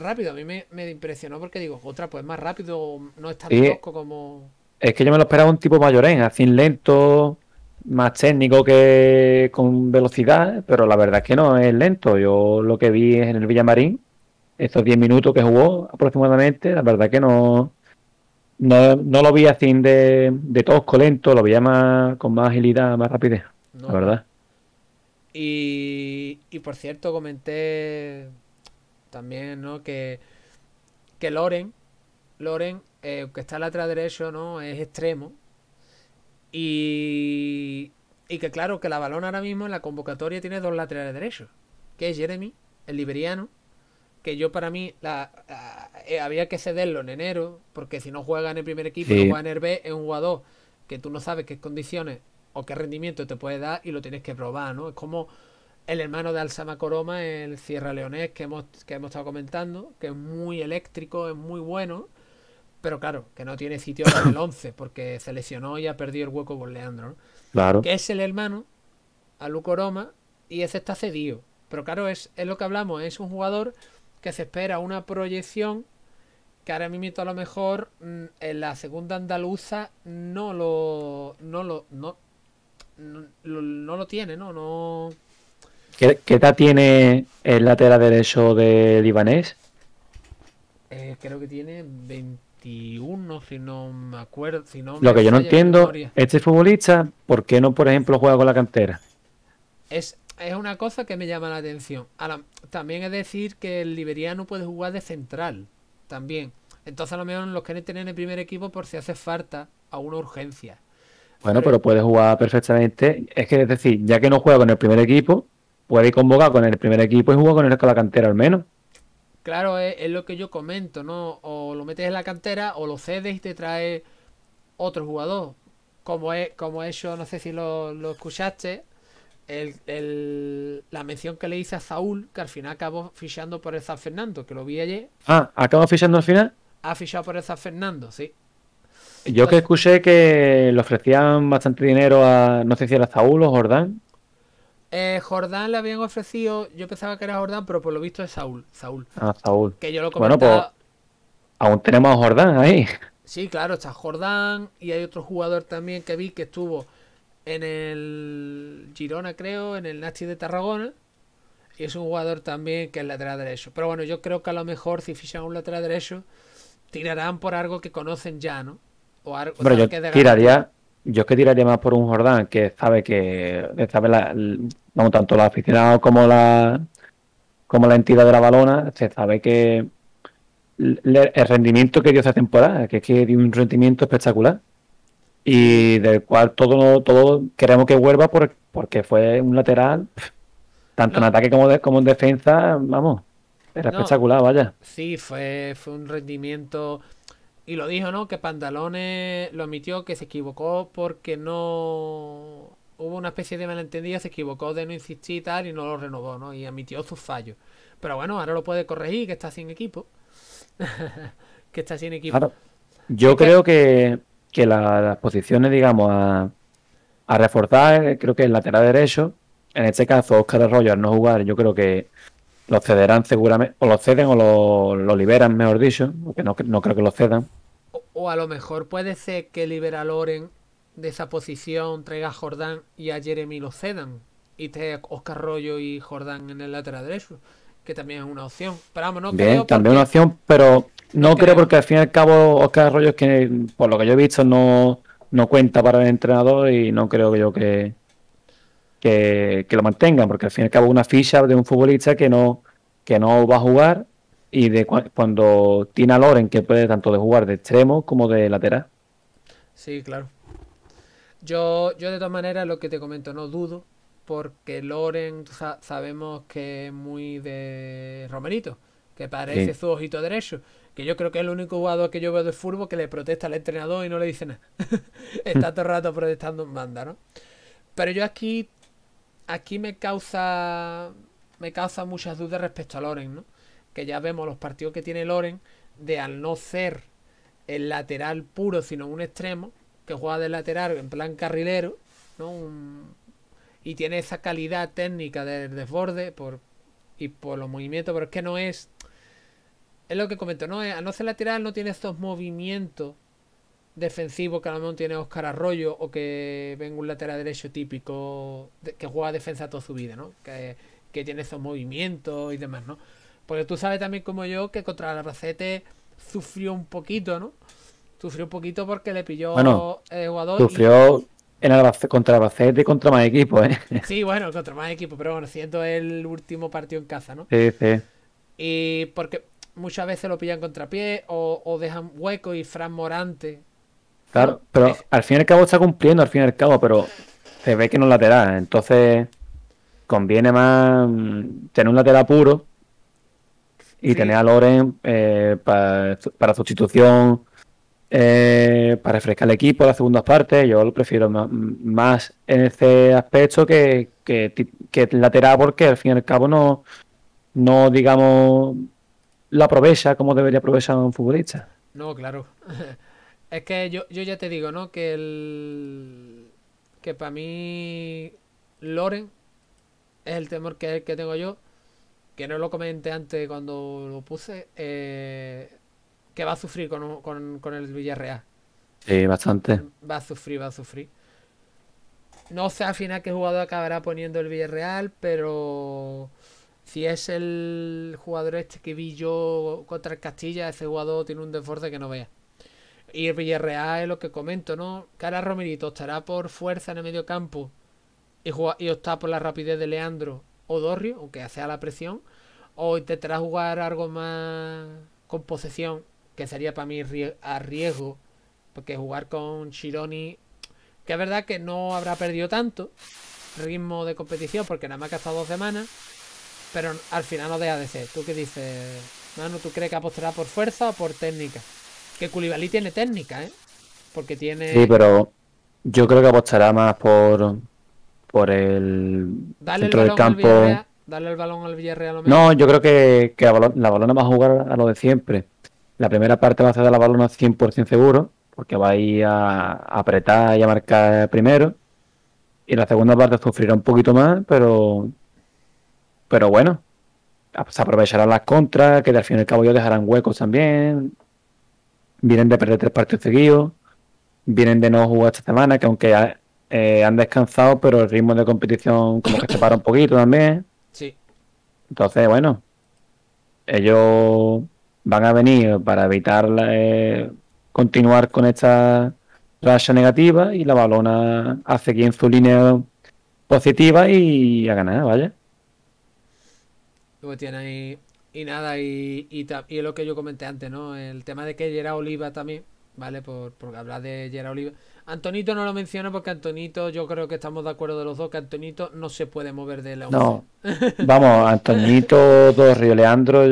rápido. A mí me, impresionó porque digo, otra, pues más rápido, no es tan eh, tosco como... Es que yo me lo esperaba un tipo Mayorel así lento, más técnico que con velocidad, pero la verdad es que no, es lento. Yo lo que vi en el Villamarín, estos 10 minutos que jugó aproximadamente, la verdad que no, no, lo vi así de, de tosco lento, lo veía más, con más agilidad, más rapidez, la verdad. Y, y por cierto, comenté también ¿no? que, que Loren, Loren eh, que está al la derecho, ¿no? es extremo, y, que claro, que la balón ahora mismo en la convocatoria tiene dos laterales derechos, que es Jeremy, el liberiano, que yo para mí la, ah, eh, había que cederlo en enero, porque si no juega en el primer equipo, no en el B, es un jugador que tú no sabes qué condiciones o qué rendimiento te puede dar y lo tienes que probar, ¿no? Es como el hermano de Alzama Coroma, el Sierra Leonés, que hemos, que hemos estado comentando, que es muy eléctrico, es muy bueno, pero claro, que no tiene sitio para el 11 porque se lesionó y ha perdido el hueco con Leandro. Claro. Que es el hermano a Roma, y ese está cedido. Pero claro, es, lo que hablamos, es un jugador que se espera una proyección que ahora mismo a lo mejor mm, en la segunda andaluza no lo no lo no, lo tiene, ¿no? no... ¿Qué, edad tiene el lateral derecho del ibanés eh, creo que tiene 20 si no me acuerdo. Lo que yo no entiendo, este futbolista, ¿por qué no, por ejemplo, juega con la cantera? Es, es una cosa que me llama la atención. también es decir que el liberiano puede jugar de central, también. Entonces, a lo mejor los quieren tener en el primer equipo por si hace falta a una urgencia. Bueno, pero, puede jugar perfectamente. Es que, es decir, ya que no juega con el primer equipo, puede ir convocar con el primer equipo y jugar con, el, con la cantera al menos. Claro, es, lo que yo comento, ¿no? O lo metes en la cantera o lo cedes y te trae otro jugador. Como es, como eso, no sé si lo, escuchaste, la mención que le hice a Saúl, que al final acabó fichando por el San Fernando, que lo vi ayer. Ah, ¿acabó fichando al final? Ha fichado por el San Fernando, sí. Yo que pues escuché que le ofrecían bastante dinero a, no sé si era Saúl o Jordán, eh, Jordán le habían ofrecido, yo pensaba que era Jordán, pero por lo visto es Saúl. Saúl. Ah, Saúl. Que yo lo comentaba... Bueno, pues aún tenemos a Jordán ahí. Sí, claro, está Jordán y hay otro jugador también que vi que estuvo en el Girona, creo, en el Nasty de Tarragona. Y es un jugador también que es lateral derecho. Pero bueno, yo creo que a lo mejor si fichan un lateral derecho, tirarán por algo que conocen ya, ¿no? O algo Pero yo tiraría, yo es que tiraría más por un Jordán que sabe que sabe la, vamos, tanto los aficionados como la, como la entidad de la balona, se sabe que el, rendimiento que dio esa temporada, que es que dio un rendimiento espectacular y del cual todo, todo queremos que vuelva porque fue un lateral, tanto en ataque como, en defensa, vamos, era espectacular, vaya. Sí, fue, fue un rendimiento... Y lo dijo, ¿no? Que Pantalones lo admitió, que se equivocó porque no una especie de malentendido se equivocó de no insistir y tal y no lo renovó, ¿no? Y admitió sus fallos. Pero bueno, ahora lo puede corregir, que está sin equipo. que está sin equipo. Yo creo que, las posiciones, digamos, a, a, reforzar, eh, creo que el lateral derecho, en este caso Oscar Arroyo al no jugar, yo creo que lo cederán seguramente, o lo ceden o lo, liberan, mejor dicho, porque no, creo que lo cedan. O, a lo mejor puede ser que libera a Loren de esa posición traiga a Jordán y a Jeremy lo cedan y te Oscar Rollo y Jordán en el lateral derecho, que también es una opción. Pero vamos, no también una opción, pero no, creo, porque al fin y al cabo Oscar Rollo es que, por lo que yo he visto, no, no cuenta para el entrenador y no creo que yo que, que, lo mantengan, porque al fin y al cabo una ficha de un futbolista que no, que no va a jugar y de cuando tiene a Loren que puede tanto de jugar de extremo como de lateral. Sí, claro. Yo, yo de todas maneras lo que te comento no dudo, porque Loren sabemos que es muy de Romerito, que parece su ojito derecho, que yo creo que es el único jugador que yo veo de fútbol que le protesta al entrenador y no le dice nada. Está todo el rato protestando en banda, ¿no? Pero yo aquí, aquí me causa, me causa muchas dudas respecto a Loren, ¿no? Que ya vemos los partidos que tiene Loren de al no ser el lateral puro, sino un extremo, que juega de lateral en plan carrilero, ¿no? y tiene esa calidad técnica del desborde por, y por los movimientos, pero es que no es. Es lo que comento, ¿no? Eh, a no ser lateral no tiene estos movimientos defensivos que a lo mejor tiene Oscar Arroyo o que venga un lateral derecho típico que juega defensa toda su vida, ¿no? Que, tiene esos movimientos y demás, ¿no? Porque tú sabes también como yo que contra la Albacete sufrió un poquito, ¿no? Sufrió un poquito porque le pilló el eh, jugador. Sufrió en contra Albacete y contra más equipos, ¿eh? Sí, bueno, contra más equipos, pero bueno, siendo el último partido en casa, ¿no? Sí, sí. Y porque muchas veces lo pillan contra o, dejan hueco y Fran Morante. Claro, pero al fin y al cabo está cumpliendo, al fin y al cabo, pero se ve que no lateral, entonces conviene más tener un lateral puro y tener a Loren eh, para sustitución eh, para refrescar el equipo, la segunda parte yo lo prefiero más en ese aspecto que, que, lateral porque al fin y al cabo no, no digamos, la aprovecha como debería aprovechar un futbolista. No, claro. Es que yo, ya te digo, ¿no? Que el... Que para mí... Loren es el temor que, que tengo yo. Que no lo comenté antes cuando lo puse. Eh, que va a sufrir con, el Villarreal. Sí, bastante. Va a sufrir, va a sufrir. No sé al final qué jugador acabará poniendo el Villarreal, pero si es el jugador este que vi yo contra el Castilla, ese jugador tiene un desfuerzo que no vea. Y el Villarreal es lo que comento, ¿no? Cara Romerito estará por fuerza en el medio campo y, optará por la rapidez de Leandro o Dorrio, aunque sea la presión, o intentará jugar algo más con posesión sería para mí a riesgo, porque jugar con Chironi que es verdad que no habrá perdido tanto ritmo de competición, porque nada más que ha estado dos semanas, pero al final no deja de ser. ¿Tú qué dices, mano ¿Tú crees que apostará por fuerza o por técnica? Que Koulibaly tiene técnica, ¿eh? Porque tiene... Sí, pero yo creo que apostará más por, por el dentro del campo. Dale el balón al Villarreal. no, yo creo que, que la balona va a jugar a lo de siempre. La primera parte va a ser de la balona 100% seguro, porque va a ir a apretar y a marcar primero. Y la segunda parte sufrirá un poquito más, pero, pero bueno, se aprovecharán las contras, que al fin y al cabo ellos dejarán huecos también. Vienen de perder tres partidos seguidos, vienen de no jugar esta semana, que aunque eh, han descansado, pero el ritmo de competición como que se para un poquito también. Sí. Entonces, bueno, ellos van a venir para evitar eh, continuar con esta racha negativa y la balona hace aquí en su línea positiva y a ganar, ¿vale? Luego tiene ahí y nada, y, y, lo que yo comenté antes, ¿no? El tema de que llega Oliva también, ¿vale? Por, por hablar de Gera Oliva, Antonito no lo menciona porque Antonito, yo creo que estamos de acuerdo de los dos, que Antonito no se puede mover de la No, vamos, Antonito, Dos Río Leandro,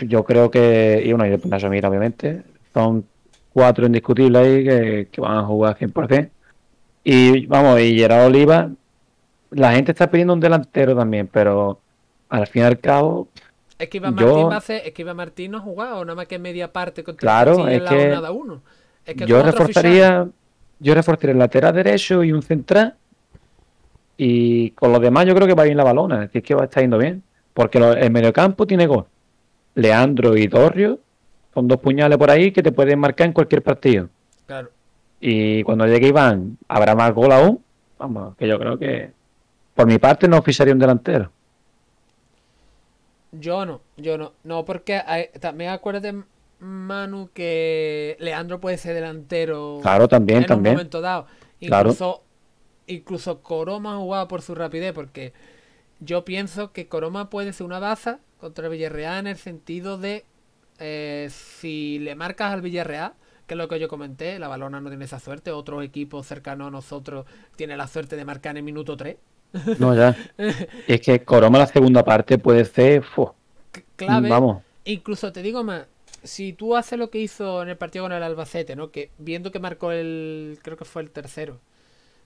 yo, creo que, y uno, y después Mira, obviamente, son cuatro indiscutibles ahí que, van a jugar 100%. Y vamos, y Gerardo Oliva, la gente está pidiendo un delantero también, pero al fin y al cabo. Es que Martín, Martín no ha jugado, nada más que media parte contra claro, es que, uno. Es que yo reforzaría. Yo reforzaré el lateral derecho y un central. Y con los demás yo creo que va bien la balona. Es decir, que va a estar yendo bien. Porque el mediocampo tiene gol. Leandro y Dorrio son dos puñales por ahí que te pueden marcar en cualquier partido. Claro. Y cuando llegue Iván, habrá más gol aún. Vamos, que yo creo que por mi parte no ficharía un delantero. Yo no, yo no. No, porque eh, también acuérdate Manu, que Leandro puede ser delantero claro, también, en un momento dado. Incluso, incluso Coroma jugaba por su rapidez, porque yo pienso que Coroma puede ser una baza contra Villarreal en el sentido de eh, si le marcas al Villarreal, que es lo que yo comenté, la balona no tiene esa suerte, otro equipo cercano a nosotros tiene la suerte de marcar en el minuto 3. No, ya. es que Coroma la segunda parte puede ser... claro clave. Vamos. Incluso te digo más, si tú haces lo que hizo en el partido con el Albacete, ¿no? Que viendo que marcó el. Creo que fue el tercero,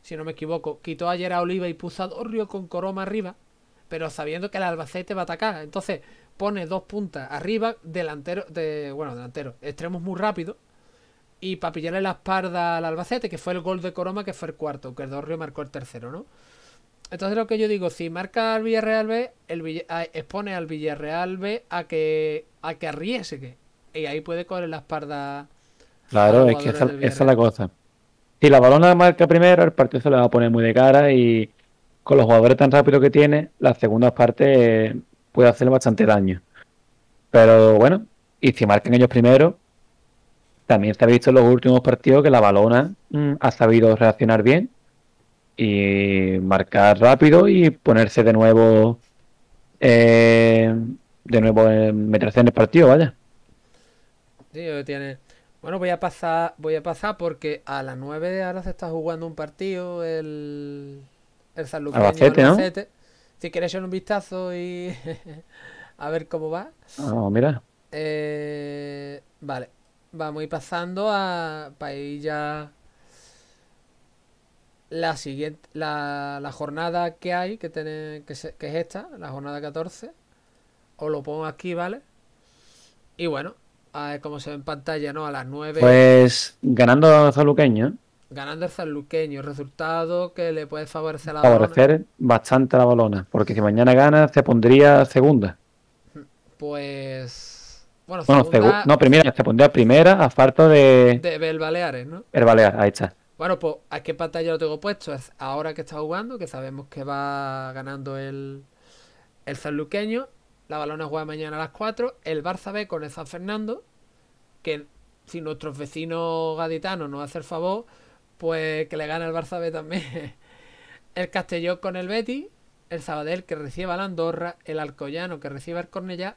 si no me equivoco. Quitó ayer a Oliva y puso a Dorrio con Coroma arriba. Pero sabiendo que el Albacete va a atacar. Entonces, pone dos puntas arriba, delantero. De, bueno, delantero. Extremos muy rápido. Y para pillarle la espalda al Albacete, que fue el gol de Coroma, que fue el cuarto, que Dorrio marcó el tercero, ¿no? Entonces lo que yo digo, si marca al Villarreal B, el ah, expone al Villarreal B a que a que arriesgue y ahí puede correr la espalda. Claro, es que esa, es la cosa. Si la balona marca primero, el partido se le va a poner muy de cara y con los jugadores tan rápidos que tiene, la segunda parte puede hacerle bastante daño. Pero bueno, y si marcan ellos primero, también se ha visto en los últimos partidos que la balona mm, ha sabido reaccionar bien y marcar rápido y ponerse de nuevo eh, de nuevo meterse en el partido, vaya. Sí, tiene... Bueno, voy a pasar voy a pasar porque a las 9 de ahora se está jugando un partido el, el San ¿no? Si quieres un vistazo y a ver cómo va. No, ah, mira. Eh, vale, vamos a ir pasando a para ir ya la siguiente la, jornada que hay que tiene que es esta, la jornada 14. Os lo pongo aquí, ¿vale? Y bueno, a, como se ve en pantalla, ¿no? A las 9. Pues ganando Zaluqueño. Ganando el Zaluqueño, resultado que le puede favorecer a la Favorecer bastante a la balona, porque si mañana gana se pondría segunda. Pues... Bueno, segunda... no, primera, se pondría primera a falta de... De Baleares, ¿no? El Baleares, ahí está. Bueno, pues ¿a qué pantalla lo tengo puesto? Es ahora que está jugando, que sabemos que va ganando el, el Sanluqueño la Balona juega mañana a las 4. El Barça B con el San Fernando. Que si nuestros vecinos gaditanos nos hacen el favor, pues que le gane el Barça B también. el castellón con el Betty. El Sabadell que reciba la Andorra. El Alcoyano que reciba al Cornellá.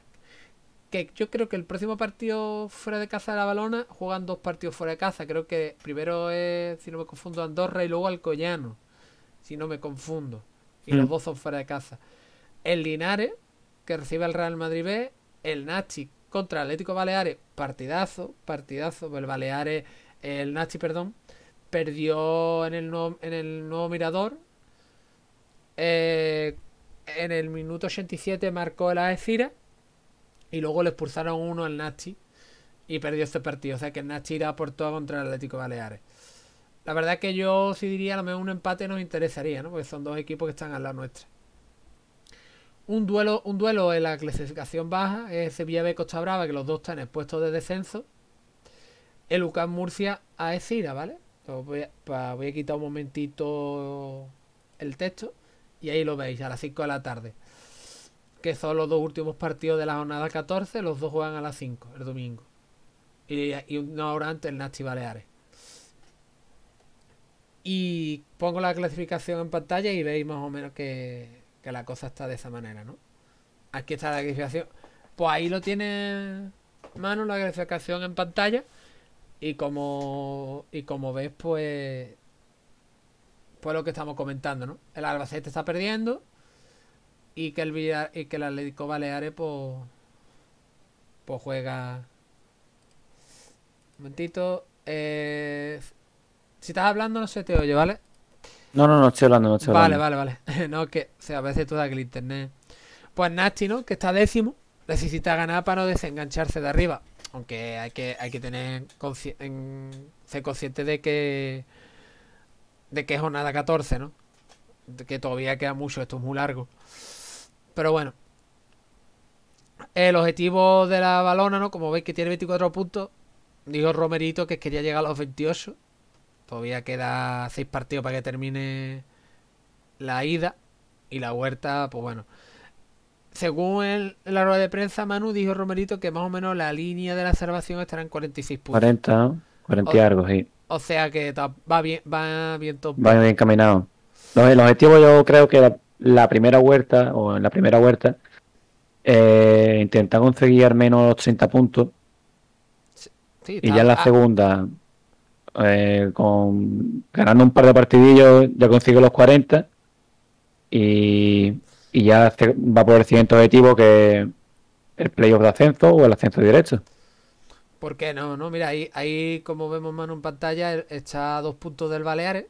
Que yo creo que el próximo partido fuera de casa de la Balona juegan dos partidos fuera de casa. Creo que primero es, si no me confundo, Andorra y luego Alcoyano. Si no me confundo. Y mm. los dos son fuera de casa. El Linares que recibe el Real Madrid B, el Nachi contra el Atlético Baleares, partidazo, partidazo, el Baleares, el Nachi, perdón, perdió en el nuevo, en el nuevo Mirador. Eh, en el minuto 87 marcó la Aecira y luego le expulsaron uno al Nachi y perdió este partido. O sea que el Nachi irá por todo contra el Atlético Baleares. La verdad que yo sí diría, a lo mejor un empate nos interesaría, ¿no? Porque son dos equipos que están a la nuestra. Un duelo, un duelo en la clasificación baja es Sevilla B Costa Brava, que los dos están puesto de descenso. El UCAM Murcia a Esira ¿vale? voy, a, quitar un momentito el texto y ahí lo veis, a las 5 de la tarde. Que son los dos últimos partidos de la jornada 14, los dos juegan a las 5 el domingo. Y, y una hora antes el Nachi Baleares. Y pongo la clasificación en pantalla y veis más o menos que, la cosa está de esa manera, ¿no? Aquí está la graficación. Pues ahí lo tiene mano la graficación en pantalla. Y como, y como ves, pues. Pues lo que estamos comentando, ¿no? El Albacete está perdiendo. Y que el, Villar, y que el Atlético Baleares, pues. Pues juega. Un momentito. Eh, si estás hablando, no se te oye, ¿vale? No, no, no estoy hablando, no estoy Vale, vale, vale. No, que o sea, a veces tú da que el internet. Pues Nasty, ¿no? Que está décimo. Necesita ganar para no desengancharse de arriba. Aunque hay que, hay que tener en, ser consciente de que. de que es jornada 14, ¿no? que todavía queda mucho, esto es muy largo. Pero bueno. El objetivo de la balona, ¿no? Como veis que tiene 24 puntos. Digo Romerito que quería llegar a los 28. Todavía queda seis partidos para que termine la ida y la vuelta, pues bueno. Según la rueda de prensa, Manu dijo Romerito que más o menos la línea de la salvación estará en 46 puntos. 40, 40 y sí. O sea que va bien, va bien top. Va bien encaminado. El objetivo yo creo que la, primera vuelta, o en la primera vuelta, eh, intentar conseguir al menos 80 puntos. y ya en la ah. segunda, eh, con, ganando un par de partidillos ya consigo los 40 y, ya va por el siguiente objetivo que el playoff de ascenso o el ascenso directo. ¿Por qué no? no mira, ahí, ahí como vemos mano en pantalla, está a dos puntos del Baleares.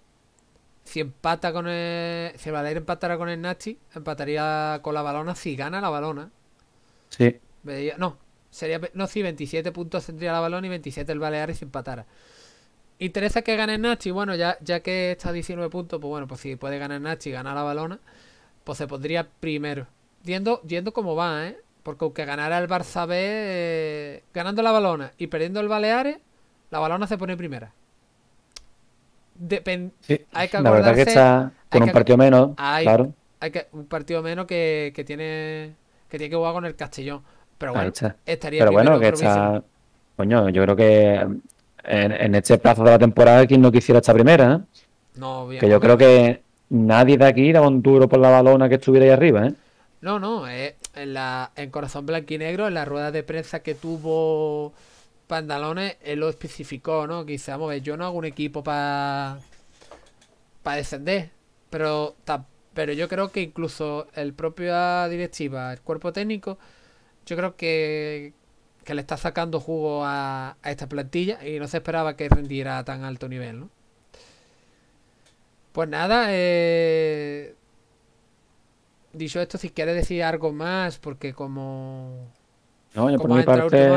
Si empata con el. Si Baleares empatara con el Nachi empataría con la balona si gana la balona. Sí. No, sería. No, si 27 puntos tendría la balona y 27 el Baleares si empatara. ¿Interesa que gane Nachi? Bueno, ya, ya que está a 19 puntos, pues bueno, pues si puede ganar Nachi y ganar la balona, pues se pondría primero. Yendo, yendo como va, ¿eh? Porque aunque ganara el Barça B, eh, ganando la balona y perdiendo el Baleares, la balona se pone primera. hay que la verdad que está con un partido menos, hay, claro. Hay que, un partido menos que, tiene que tiene que jugar con el Castellón. Pero bueno, estaría Pero bueno, que está... Coño, yo creo que en, este plazo de la temporada, quien no quisiera esta primera, eh? No, Que yo creo que nadie de aquí daba un duro por la balona que estuviera ahí arriba, ¿eh? No, no, eh, en, la, Corazón Blanco y Negro, en la rueda de prensa que tuvo Pandalones, él lo especificó, ¿no? Que dice, vamos a yo no hago un equipo para para descender, pero, pero yo creo que incluso el propio directiva, el cuerpo técnico, yo creo que que le está sacando jugo a, esta plantilla y no se esperaba que rendiera a tan alto nivel, ¿no? Pues nada, eh, dicho esto, si quieres decir algo más, porque como... No, yo por mi parte...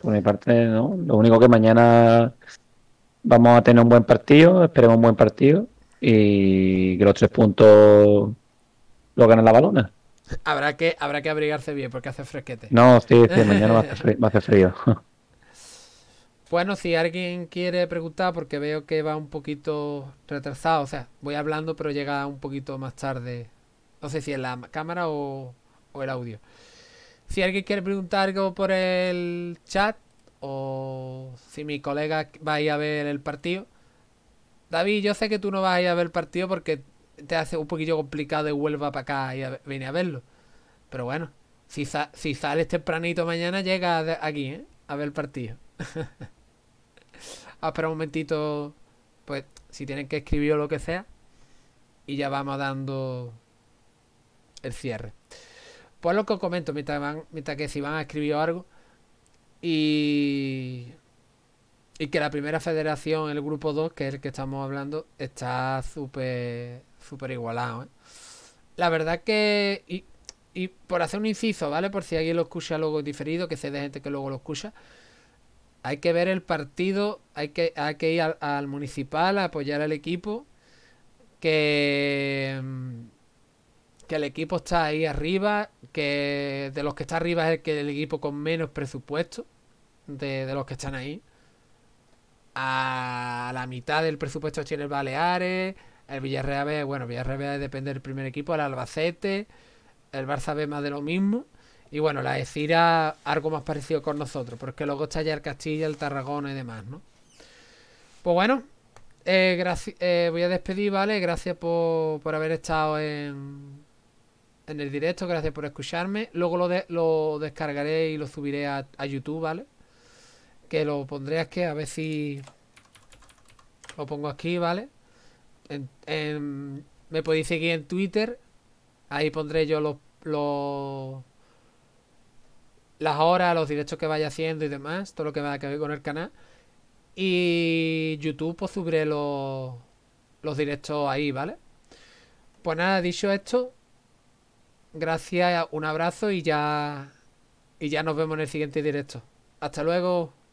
Por mi parte, no. Lo único que mañana vamos a tener un buen partido, esperemos un buen partido y que los tres puntos lo ganen la balona. Habrá que, habrá que abrigarse bien porque hace fresquete. No, sí, sí mañana va a hacer frío. Bueno, si alguien quiere preguntar, porque veo que va un poquito retrasado, o sea, voy hablando, pero llega un poquito más tarde. No sé si en la cámara o, o el audio. Si alguien quiere preguntar algo por el chat, o si mi colega va a ir a ver el partido. David, yo sé que tú no vas a ir a ver el partido porque te hace un poquillo complicado de vuelva para acá y viene a verlo. Pero bueno, si, sa si sales tempranito mañana, llega aquí, ¿eh? A ver el partido. a ah, esperar un momentito, pues si tienen que escribir o lo que sea. Y ya vamos dando el cierre. Pues lo que os comento, mientras, que si van a escribir algo. Y y que la primera federación, el grupo 2, que es el que estamos hablando, está súper súper igualado. ¿eh? La verdad que... Y, por hacer un inciso, ¿vale? Por si alguien lo escucha luego diferido, que sé de gente que luego lo escucha. Hay que ver el partido, hay que, hay que ir al, municipal a apoyar al equipo. Que mm, que el equipo está ahí arriba, que de los que está arriba es el, que el equipo con menos presupuesto de, de, los que están ahí. A la mitad del presupuesto tiene el Baleares, el Villarreal bueno, Villarreal B depende del primer equipo, el Albacete, el Barça B más de lo mismo. Y bueno, la Ecira algo más parecido con nosotros, porque luego está ya el Castilla, el Tarragona y demás, ¿no? Pues bueno, eh, eh, voy a despedir, ¿vale? Gracias por, por haber estado en, en el directo, gracias por escucharme. Luego lo, lo descargaré y lo subiré a, a, YouTube, ¿vale? Que lo pondré aquí, a ver si lo pongo aquí, ¿vale? me podéis seguir en Twitter. Ahí pondré yo los, las horas, los directos que vaya haciendo y demás, todo lo que vaya a ver con el canal. Y YouTube, pues subiré los, los directos ahí, ¿vale? Pues nada, dicho esto, gracias, un abrazo y ya, y ya nos vemos en el siguiente directo. Hasta luego.